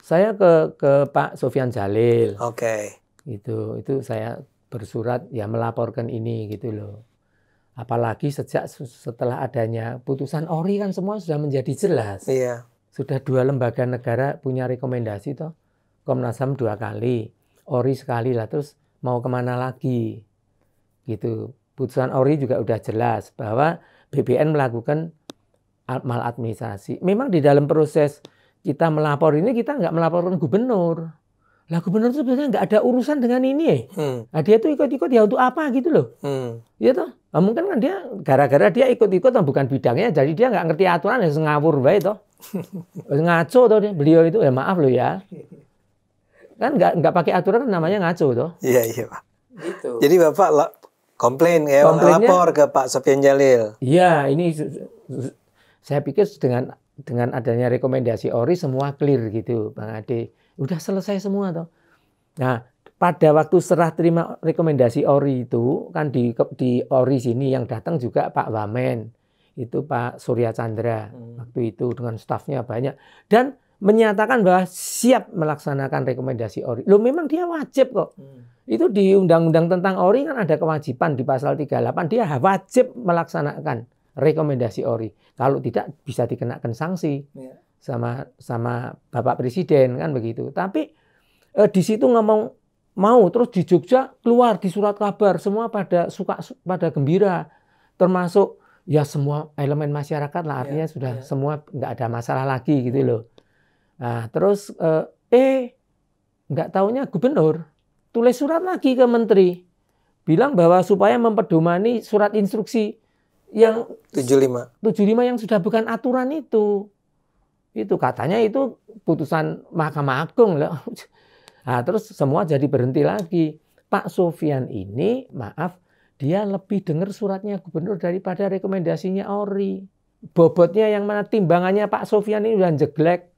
saya ke ke Pak Sofian Jalil. Oke. Okay. Itu itu saya bersurat ya melaporkan ini gitu loh. Apalagi sejak setelah adanya putusan ORI kan semua sudah menjadi jelas. Iya. Sudah dua lembaga negara punya rekomendasi toh. Komnas HAM dua kali, ORI sekali lah terus mau kemana lagi gitu putusan ORI juga udah jelas bahwa BPN melakukan maladministrasi. Memang di dalam proses kita melapor ini kita nggak melaporkan gubernur. Lah gubernur itu sebenarnya nggak ada urusan dengan ini. Ya. Hmm. Nah, dia tuh ikut-ikut ya untuk apa gitu loh. Hmm. Ya toh. Nah, mungkin kan dia gara-gara dia ikut-ikut bukan bidangnya jadi dia nggak ngerti aturan ya ngawur baik toh. ngaco toh dia. Beliau itu ya maaf loh ya. Kan nggak nggak pakai aturan kan namanya ngaco toh. Iya iya Pak. Gitu. Jadi Bapak Komplain ya, lapor ke Pak Sofian Jalil. Iya, ini saya pikir dengan dengan adanya rekomendasi ORI semua clear gitu, Bang Ade. Udah selesai semua toh. Nah, pada waktu serah terima rekomendasi ORI itu kan di di ORI sini yang datang juga Pak Wamen, itu Pak Surya Chandra hmm. waktu itu dengan stafnya banyak dan menyatakan bahwa siap melaksanakan rekomendasi ORI. Loh memang dia wajib kok. Hmm itu di Undang-Undang tentang ORI kan ada kewajiban di pasal 38 dia wajib melaksanakan rekomendasi ORI. Kalau tidak bisa dikenakan sanksi iya. sama sama Bapak Presiden kan begitu. Tapi eh, di situ ngomong mau terus di Jogja keluar di surat kabar semua pada suka pada gembira termasuk ya semua elemen masyarakat lah artinya ya, sudah ya. semua nggak ada masalah lagi gitu iya. loh. Nah terus eh, eh nggak taunya gubernur tulis surat lagi ke menteri bilang bahwa supaya mempedomani surat instruksi yang 75 75 yang sudah bukan aturan itu itu katanya itu putusan Mahkamah Agung loh nah, terus semua jadi berhenti lagi Pak Sofian ini maaf dia lebih dengar suratnya gubernur daripada rekomendasinya Ori bobotnya yang mana timbangannya Pak Sofian ini udah jeglek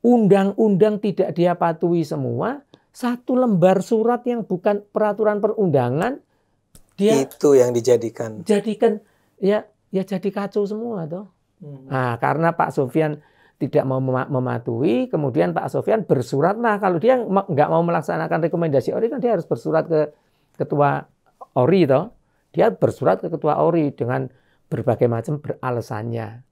undang-undang tidak dia patuhi semua satu lembar surat yang bukan peraturan perundangan dia itu yang dijadikan jadikan ya ya jadi kacau semua toh. Hmm. Nah, karena Pak Sofian tidak mau mematuhi, kemudian Pak Sofian bersurat. Nah, kalau dia nggak mau melaksanakan rekomendasi ORI, kan dia harus bersurat ke ketua ORI, toh. Dia bersurat ke ketua ORI dengan berbagai macam beralasannya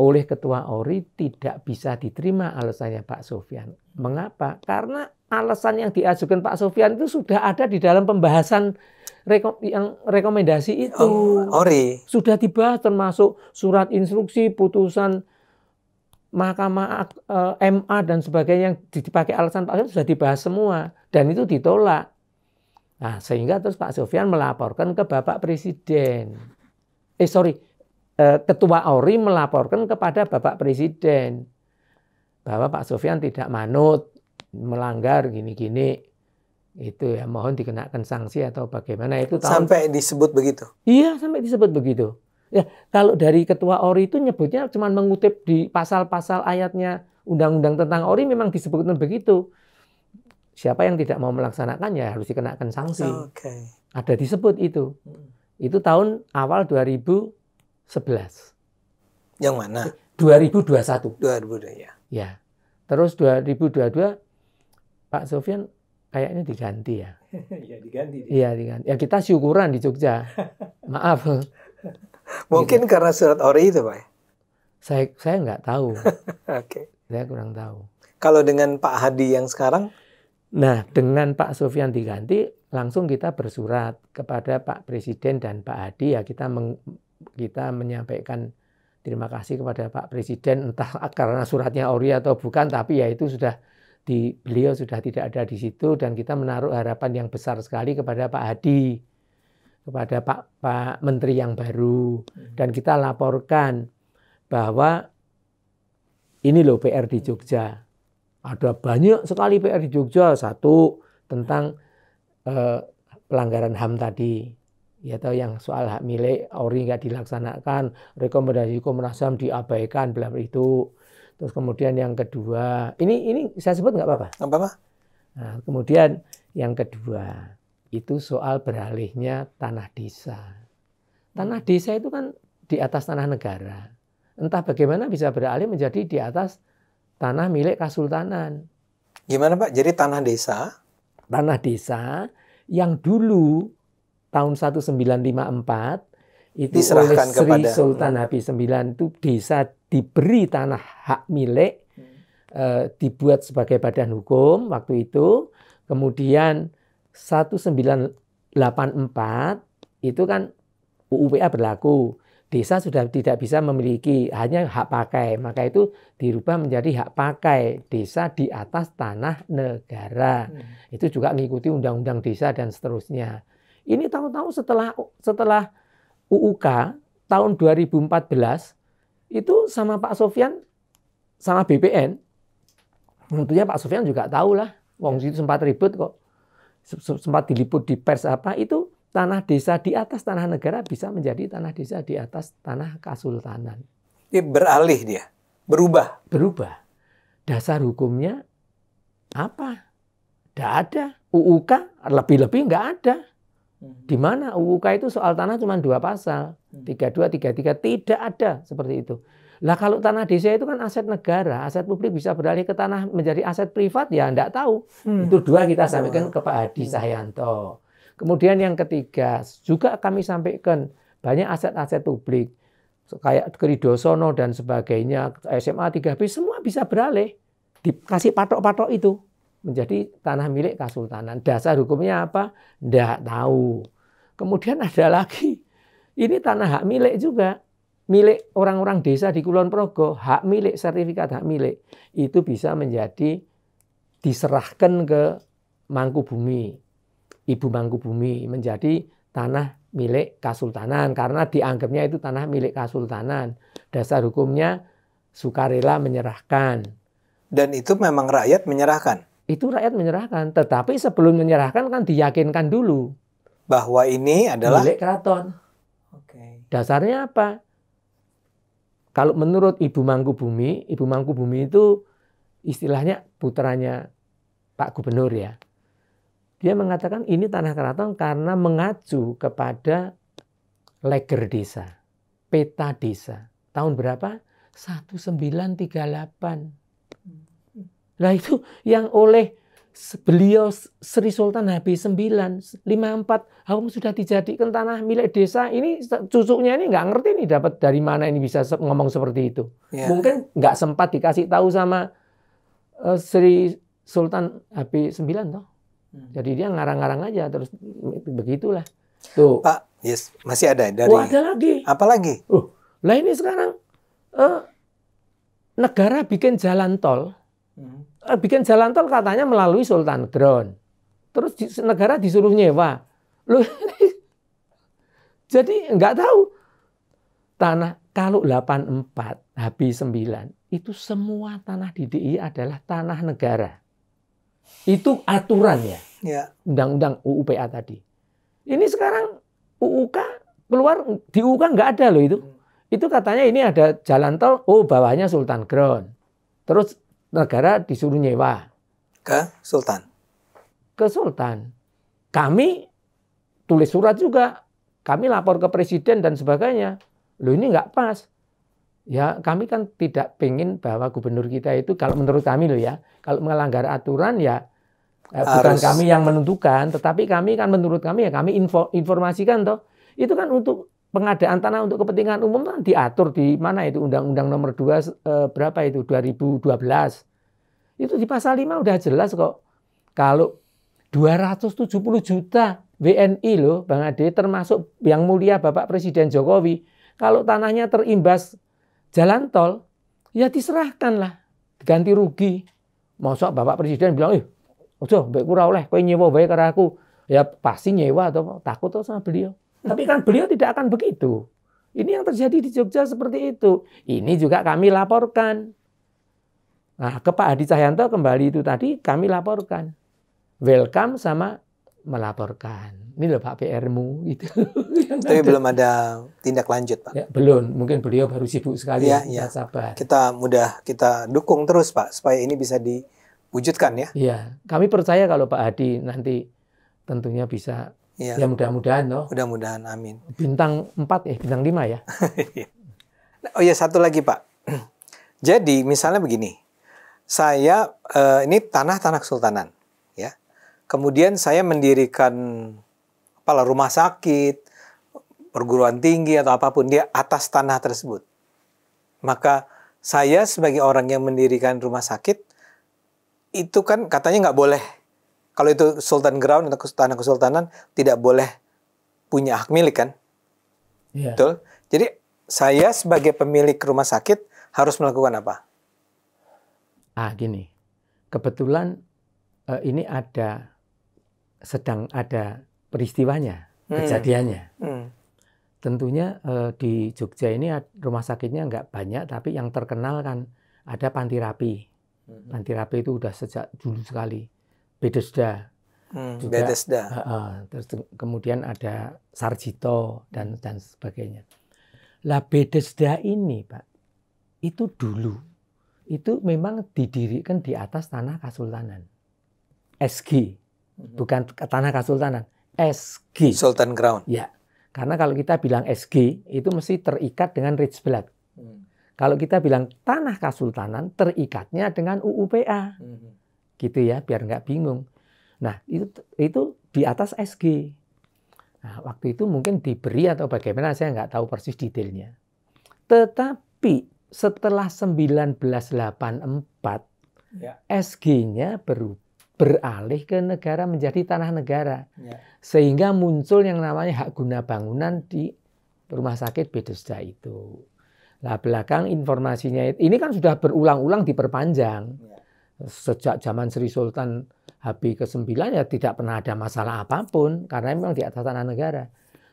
oleh ketua ORI tidak bisa diterima alasannya Pak Sofian. Mengapa? Karena alasan yang diajukan Pak Sofian itu sudah ada di dalam pembahasan reko yang rekomendasi itu. Oh, ORI. Sudah dibahas termasuk surat instruksi, putusan Mahkamah eh, MA dan sebagainya yang dipakai alasan Pak Sofian sudah dibahas semua dan itu ditolak. Nah, sehingga terus Pak Sofian melaporkan ke Bapak Presiden. Eh, sorry, Eh, ketua Ori melaporkan kepada Bapak Presiden bahwa Pak Sofian tidak manut, melanggar gini-gini. Itu ya mohon dikenakan sanksi atau bagaimana itu tahun... sampai disebut begitu. Iya, sampai disebut begitu. Ya, kalau dari ketua ORI itu nyebutnya cuma mengutip di pasal-pasal ayatnya undang-undang tentang ORI memang disebutkan begitu. Siapa yang tidak mau melaksanakannya harus dikenakan sanksi. Okay. Ada disebut itu. Hmm. Itu tahun awal 2000 11. Yang mana? 2021. 2000 ya. Ya. Terus 2022 Pak Sofian kayaknya diganti ya. ya diganti. Iya diganti. Ya kita syukuran di Jogja. Maaf. Mungkin gitu. karena surat ori itu pak. Ya? Saya saya nggak tahu. Oke. okay. Saya kurang tahu. Kalau dengan Pak Hadi yang sekarang? Nah dengan Pak Sofian diganti langsung kita bersurat kepada Pak Presiden dan Pak Hadi ya kita kita menyampaikan terima kasih kepada Pak Presiden entah karena suratnya ori atau bukan tapi ya itu sudah di beliau sudah tidak ada di situ dan kita menaruh harapan yang besar sekali kepada Pak Hadi kepada Pak Pak Menteri yang baru hmm. dan kita laporkan bahwa ini loh PR di Jogja ada banyak sekali PR di Jogja satu tentang eh, pelanggaran HAM tadi ya tahu yang soal hak milik ori nggak dilaksanakan rekomendasi Komnas HAM diabaikan bla itu terus kemudian yang kedua ini ini saya sebut nggak apa-apa nggak apa-apa nah, kemudian yang kedua itu soal beralihnya tanah desa tanah desa itu kan di atas tanah negara entah bagaimana bisa beralih menjadi di atas tanah milik kasultanan gimana pak jadi tanah desa tanah desa yang dulu tahun 1954 itu Diserahkan oleh Sri kepada... Sultan hmm. Habib IX itu desa diberi tanah hak milik e, dibuat sebagai badan hukum waktu itu kemudian 1984 itu kan UUPA berlaku desa sudah tidak bisa memiliki hanya hak pakai maka itu dirubah menjadi hak pakai desa di atas tanah negara hmm. itu juga mengikuti undang-undang desa dan seterusnya ini tahu-tahu setelah setelah UUK tahun 2014 itu sama Pak Sofian sama BPN tentunya Pak Sofian juga tahu lah wong situ sempat ribut kok sempat diliput di pers apa itu tanah desa di atas tanah negara bisa menjadi tanah desa di atas tanah kasultanan. Ini beralih dia, berubah. Berubah. Dasar hukumnya apa? Tidak ada. UUK lebih-lebih nggak ada. Mhm. Di mana UUK itu soal tanah cuma dua pasal, mhm. tiga tiga tidak ada seperti itu. Lah kalau tanah desa itu kan aset negara, aset publik bisa beralih ke tanah menjadi aset privat ya enggak tahu. Hmm. Itu dua kita sampaikan ke Pak Hadi hmm. Sahyanto. Kemudian yang ketiga juga kami sampaikan banyak aset-aset publik kayak Kridosono dan sebagainya, SMA 3B semua bisa beralih dikasih patok-patok itu menjadi tanah milik kasultanan. Dasar hukumnya apa? Tidak tahu. Kemudian ada lagi, ini tanah hak milik juga. Milik orang-orang desa di Kulon Progo, hak milik, sertifikat hak milik. Itu bisa menjadi diserahkan ke mangku bumi, ibu mangku bumi menjadi tanah milik kasultanan karena dianggapnya itu tanah milik kasultanan. Dasar hukumnya sukarela menyerahkan. Dan itu memang rakyat menyerahkan itu rakyat menyerahkan. Tetapi sebelum menyerahkan kan diyakinkan dulu bahwa ini adalah milik keraton. Oke. Dasarnya apa? Kalau menurut Ibu Mangku Bumi, Ibu Mangku Bumi itu istilahnya putranya Pak Gubernur ya. Dia mengatakan ini tanah keraton karena mengacu kepada leger desa, peta desa. Tahun berapa? 1938. Nah itu yang oleh beliau Sri Sultan HB9 54 Haum sudah dijadikan tanah milik desa ini cucunya ini nggak ngerti nih dapat dari mana ini bisa ngomong seperti itu Ya. mungkin nggak sempat dikasih tahu sama eh, Sri Sultan HB9 toh hmm. jadi dia ngarang-ngarang aja terus begitulah tuh Pak yes masih ada dari oh, ada lagi apa lagi uh, lah ini sekarang uh, negara bikin jalan tol Eh, bikin jalan tol katanya melalui Sultan Ground. Terus negara disuruh nyewa. Loh, jadi nggak tahu. Tanah kalau 84 habis 9 itu semua tanah di DI adalah tanah negara. Itu aturan ya. undang Undang-undang UUPA tadi. Ini sekarang UUK keluar di UUK nggak ada loh itu. Hmm. Itu katanya ini ada jalan tol, oh bawahnya Sultan Ground. Terus negara disuruh nyewa ke sultan. Ke sultan. Kami tulis surat juga. Kami lapor ke presiden dan sebagainya. Loh ini nggak pas. Ya kami kan tidak pengen bahwa gubernur kita itu kalau menurut kami loh ya. Kalau melanggar aturan ya eh, Harus. bukan kami yang menentukan. Tetapi kami kan menurut kami ya kami info, informasikan toh. Itu kan untuk pengadaan tanah untuk kepentingan umum kan diatur di mana itu Undang-Undang Nomor 2 eh, berapa itu 2012. Itu di pasal 5 udah jelas kok. Kalau 270 juta WNI loh Bang Ade termasuk yang mulia Bapak Presiden Jokowi. Kalau tanahnya terimbas jalan tol ya diserahkanlah diganti rugi. Masa Bapak Presiden bilang, "Eh, ojo mbek kurang oleh kowe nyewa wae karo aku." Ya pasti nyewa atau takut tuh sama beliau. Tapi kan beliau tidak akan begitu. Ini yang terjadi di Jogja seperti itu. Ini juga kami laporkan. Nah, ke Pak Hadi Cahyanto kembali itu tadi kami laporkan. Welcome sama melaporkan. Ini loh Pak PR-mu Tapi ada. belum ada tindak lanjut, Pak. Ya, belum. Mungkin beliau baru sibuk sekali. Ya, ya. ya. sabar. Kita mudah kita dukung terus, Pak, supaya ini bisa diwujudkan ya. Iya. Kami percaya kalau Pak Hadi nanti tentunya bisa Ya, ya mudah-mudahan loh. Mudah-mudahan, amin. Bintang 4 eh, ya bintang 5 ya. oh ya satu lagi Pak. Jadi misalnya begini, saya eh, ini tanah tanah kesultanan, ya. Kemudian saya mendirikan apalah rumah sakit, perguruan tinggi atau apapun dia atas tanah tersebut. Maka saya sebagai orang yang mendirikan rumah sakit itu kan katanya nggak boleh kalau itu sultan ground atau tanah kesultanan tidak boleh punya hak milik kan? Yeah. Betul. Jadi saya sebagai pemilik rumah sakit harus melakukan apa? Ah gini, kebetulan uh, ini ada sedang ada peristiwanya, hmm. kejadiannya. Hmm. Tentunya uh, di Jogja ini rumah sakitnya nggak banyak, tapi yang terkenal kan ada panti rapi. Hmm. Panti rapi itu udah sejak dulu sekali. Bedesda. Hmm, juga, Bedesda. Uh, uh, terus kemudian ada Sarjito dan dan sebagainya. Lah Bedesda ini, Pak, itu dulu itu memang didirikan di atas tanah Kasultanan. SG, hmm. bukan tanah Kasultanan, SG. Sultan Ground. Ya, karena kalau kita bilang SG itu mesti terikat dengan Rich Blood. Hmm. Kalau kita bilang tanah Kasultanan terikatnya dengan UUPA. Hmm. hmm gitu ya biar nggak bingung. Nah itu itu di atas SG. Nah, waktu itu mungkin diberi atau bagaimana saya nggak tahu persis detailnya. Tetapi setelah 1984 ya. SG-nya berubah beralih ke negara menjadi tanah negara. Ya. Sehingga muncul yang namanya hak guna bangunan di rumah sakit Bedesda itu. Lah belakang informasinya ini kan sudah berulang-ulang diperpanjang. Ya sejak zaman Sri Sultan Habi ke-9 ya tidak pernah ada masalah apapun karena memang di atas tanah negara.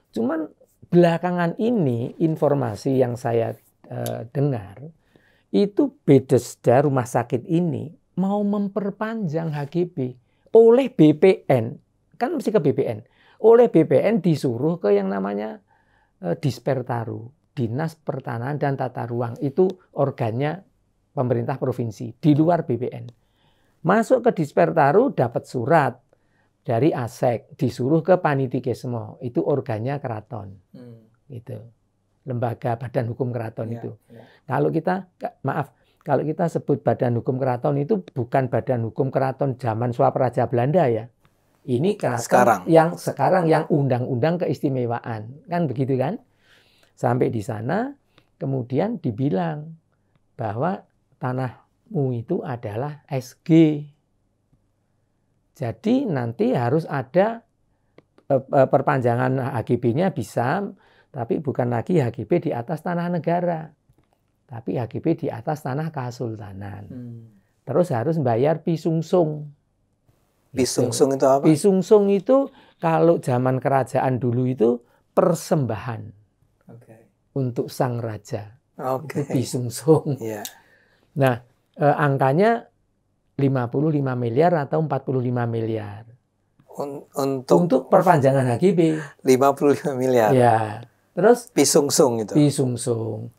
Cuman belakangan ini informasi yang saya uh, dengar itu Bedesda rumah sakit ini mau memperpanjang HGB oleh BPN. Kan mesti ke BPN. Oleh BPN disuruh ke yang namanya uh, eh, Dispertaru, Dinas Pertanahan dan Tata Ruang. Itu organnya pemerintah provinsi di luar BPN. Masuk ke Dispertaru dapat surat dari ASEK disuruh ke semua itu organnya keraton. Hmm. Gitu. Lembaga Badan Hukum Keraton ya, itu. Ya. Kalau kita maaf, kalau kita sebut Badan Hukum Keraton itu bukan Badan Hukum Keraton zaman Swapraja Belanda ya. Ini keraton sekarang. yang sekarang yang undang-undang keistimewaan. Kan begitu kan? Sampai di sana kemudian dibilang bahwa tanah mu itu adalah SG. Jadi nanti harus ada e, e, perpanjangan HGB-nya bisa, tapi bukan lagi HGB di atas tanah negara. Tapi HGB di atas tanah kasultanan. Hmm. Terus harus bayar pisungsung. Gitu. Pisungsung itu apa? Pisungsung itu kalau zaman kerajaan dulu itu persembahan okay. untuk sang raja. Okay. pisungsung. Yeah. Nah, eh, angkanya 55 miliar atau 45 miliar. Untuk, untuk perpanjangan HGB 55 miliar. Ya. Terus pisungsung itu. Pisungsung.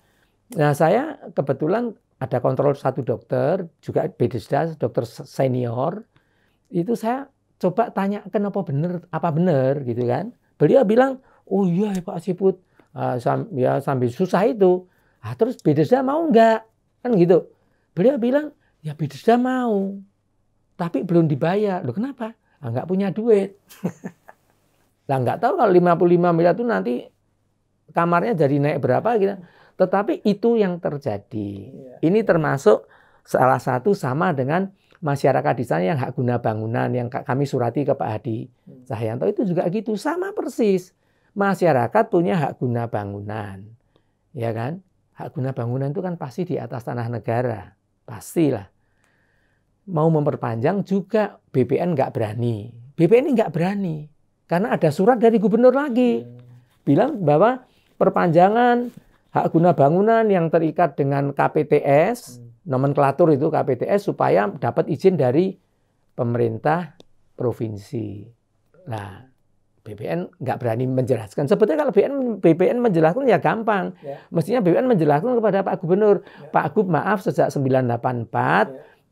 Nah, saya kebetulan ada kontrol satu dokter, juga bedesda dokter senior. Itu saya coba tanya kenapa benar apa benar gitu kan. Beliau bilang, "Oh iya ya, Pak Siput, uh, sam ya sambil susah itu." Ah, terus bedesda mau enggak? Kan gitu. Beliau bilang, ya sudah mau, tapi belum dibayar. Loh kenapa? Enggak ah, punya duit. lah enggak tahu kalau 55 miliar itu nanti kamarnya jadi naik berapa gitu. Tetapi itu yang terjadi. Iya. Ini termasuk salah satu sama dengan masyarakat di sana yang hak guna bangunan yang kami surati ke Pak Hadi hmm. Cahyanto itu juga gitu sama persis. Masyarakat punya hak guna bangunan. Ya kan? Hak guna bangunan itu kan pasti di atas tanah negara. Pastilah. Mau memperpanjang juga BPN nggak berani. BPN ini nggak berani. Karena ada surat dari gubernur lagi. Hmm. Bilang bahwa perpanjangan hak guna bangunan yang terikat dengan KPTS, hmm. nomenklatur itu KPTS, supaya dapat izin dari pemerintah provinsi. Nah, BPN nggak berani menjelaskan. Sebetulnya kalau BPN, BPN menjelaskan ya gampang. Ya. Mestinya BPN menjelaskan kepada Pak Gubernur, ya. Pak Gub maaf sejak 984, ya.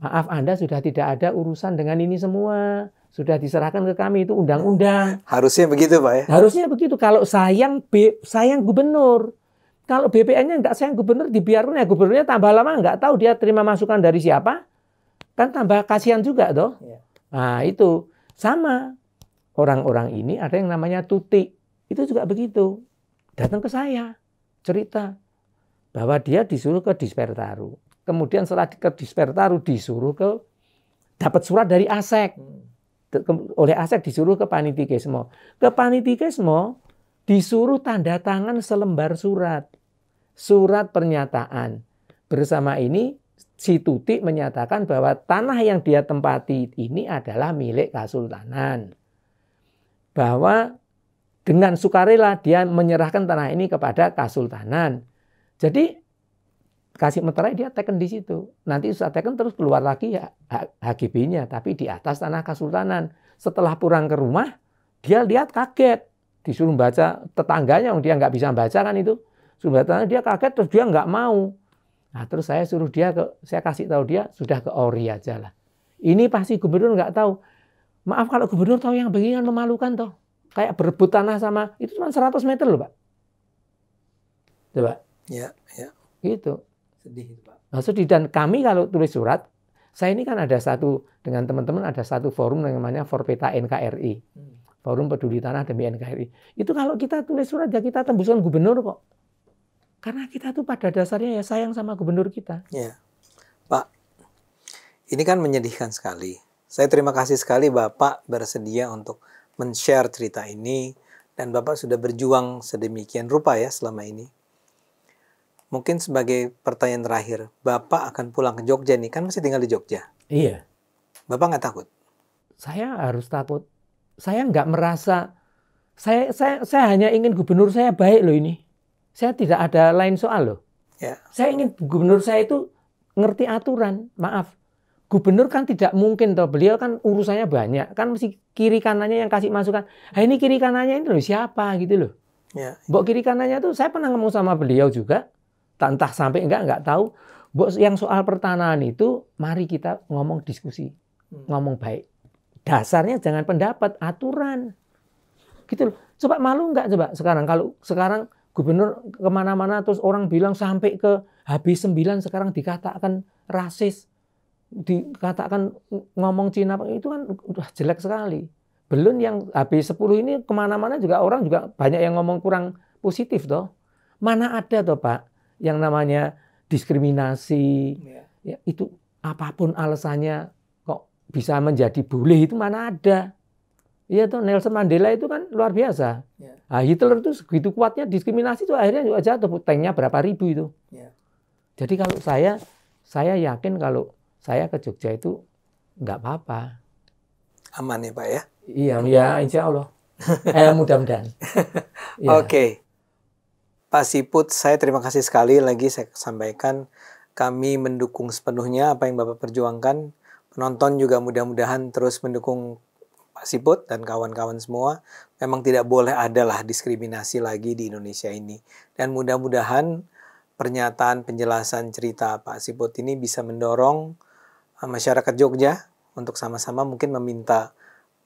maaf Anda sudah tidak ada urusan dengan ini semua. Sudah diserahkan ke kami itu undang-undang. Harusnya begitu, Pak ya. Harusnya begitu kalau sayang B, sayang gubernur. Kalau BPN-nya nggak sayang gubernur dibiarkan ya gubernurnya tambah lama nggak tahu dia terima masukan dari siapa. Kan tambah kasihan juga toh. Ya. Nah, itu sama orang-orang ini ada yang namanya tuti. Itu juga begitu. Datang ke saya, cerita bahwa dia disuruh ke Dispertaru. Kemudian setelah ke Dispertaru disuruh ke dapat surat dari Asek. Oleh Asek disuruh ke Panitikesmo. Ke Panitikesmo disuruh tanda tangan selembar surat. Surat pernyataan. Bersama ini si Tuti menyatakan bahwa tanah yang dia tempati ini adalah milik Kasultanan bahwa dengan sukarela dia menyerahkan tanah ini kepada kasultanan. Jadi kasih meterai dia teken di situ. Nanti usah teken terus keluar lagi ya HGB-nya, tapi di atas tanah kasultanan. Setelah pulang ke rumah, dia lihat kaget. Disuruh baca tetangganya, oh, dia nggak bisa baca kan itu. Suruh baca, dia kaget terus dia nggak mau. Nah terus saya suruh dia ke, saya kasih tahu dia, sudah ke Ori aja lah. Ini pasti gubernur nggak tahu. Maaf kalau gubernur tahu yang begini memalukan toh. Kayak berebut tanah sama itu cuma 100 meter loh, Pak. Coba. Ya, ya. Gitu. Sedih Pak. Nah, sedih dan kami kalau tulis surat, saya ini kan ada satu dengan teman-teman ada satu forum yang namanya Forpeta NKRI. Hmm. Forum Peduli Tanah demi NKRI. Itu kalau kita tulis surat ya kita tembusan gubernur kok. Karena kita tuh pada dasarnya ya sayang sama gubernur kita. Ya. Pak, ini kan menyedihkan sekali saya terima kasih sekali Bapak bersedia untuk men-share cerita ini dan Bapak sudah berjuang sedemikian rupa ya selama ini. Mungkin sebagai pertanyaan terakhir, Bapak akan pulang ke Jogja nih, kan masih tinggal di Jogja. Iya. Bapak nggak takut? Saya harus takut. Saya nggak merasa, saya, saya, saya hanya ingin gubernur saya baik loh ini. Saya tidak ada lain soal loh. Ya. Saya ingin gubernur saya itu ngerti aturan. Maaf, gubernur kan tidak mungkin toh beliau kan urusannya banyak kan mesti kiri kanannya yang kasih masukan ah ini kiri kanannya ini loh siapa gitu loh ya. Bok kiri kanannya tuh saya pernah ngomong sama beliau juga tak entah sampai enggak enggak tahu Bok yang soal pertanahan itu mari kita ngomong diskusi hmm. ngomong baik dasarnya jangan pendapat aturan gitu loh coba malu enggak coba sekarang kalau sekarang gubernur kemana-mana terus orang bilang sampai ke habis 9 sekarang dikatakan rasis dikatakan ngomong Cina itu kan udah jelek sekali. Belum yang habis 10 ini kemana-mana juga orang juga banyak yang ngomong kurang positif toh. Mana ada toh Pak yang namanya diskriminasi. Ya. Ya, itu apapun alasannya kok bisa menjadi boleh itu mana ada. Iya toh Nelson Mandela itu kan luar biasa. Ya. Nah, Hitler itu segitu kuatnya diskriminasi itu akhirnya juga jatuh tanknya berapa ribu itu. Ya. Jadi kalau saya saya yakin kalau saya ke Jogja itu nggak apa-apa. Aman ya Pak ya? Iya, ya insya Allah. eh, mudah-mudahan. ya. Oke. Iya. Pak Siput, saya terima kasih sekali lagi saya sampaikan. Kami mendukung sepenuhnya apa yang Bapak perjuangkan. Penonton juga mudah-mudahan terus mendukung Pak Siput dan kawan-kawan semua. Memang tidak boleh adalah diskriminasi lagi di Indonesia ini. Dan mudah-mudahan pernyataan penjelasan cerita Pak Siput ini bisa mendorong Ah, masyarakat Jogja untuk sama-sama mungkin meminta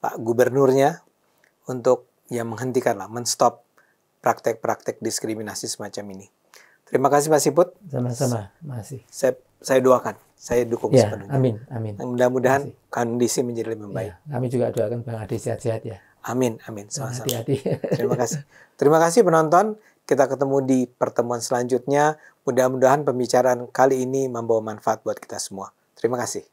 Pak Gubernurnya untuk ya menghentikanlah, menstop praktek-praktek diskriminasi semacam ini. Terima kasih mas Siput. Sama-sama, masih. Saya, saya doakan, saya dukung ya, sepenuhnya. Amin, amin. Mudah-mudahan kondisi menjadi lebih baik. Ya, kami juga doakan Bang Adi sehat-sehat ya. Amin, amin. Sama-sama. Terima kasih. Terima kasih penonton. Kita ketemu di pertemuan selanjutnya. Mudah-mudahan pembicaraan kali ini membawa manfaat buat kita semua. Terima kasih.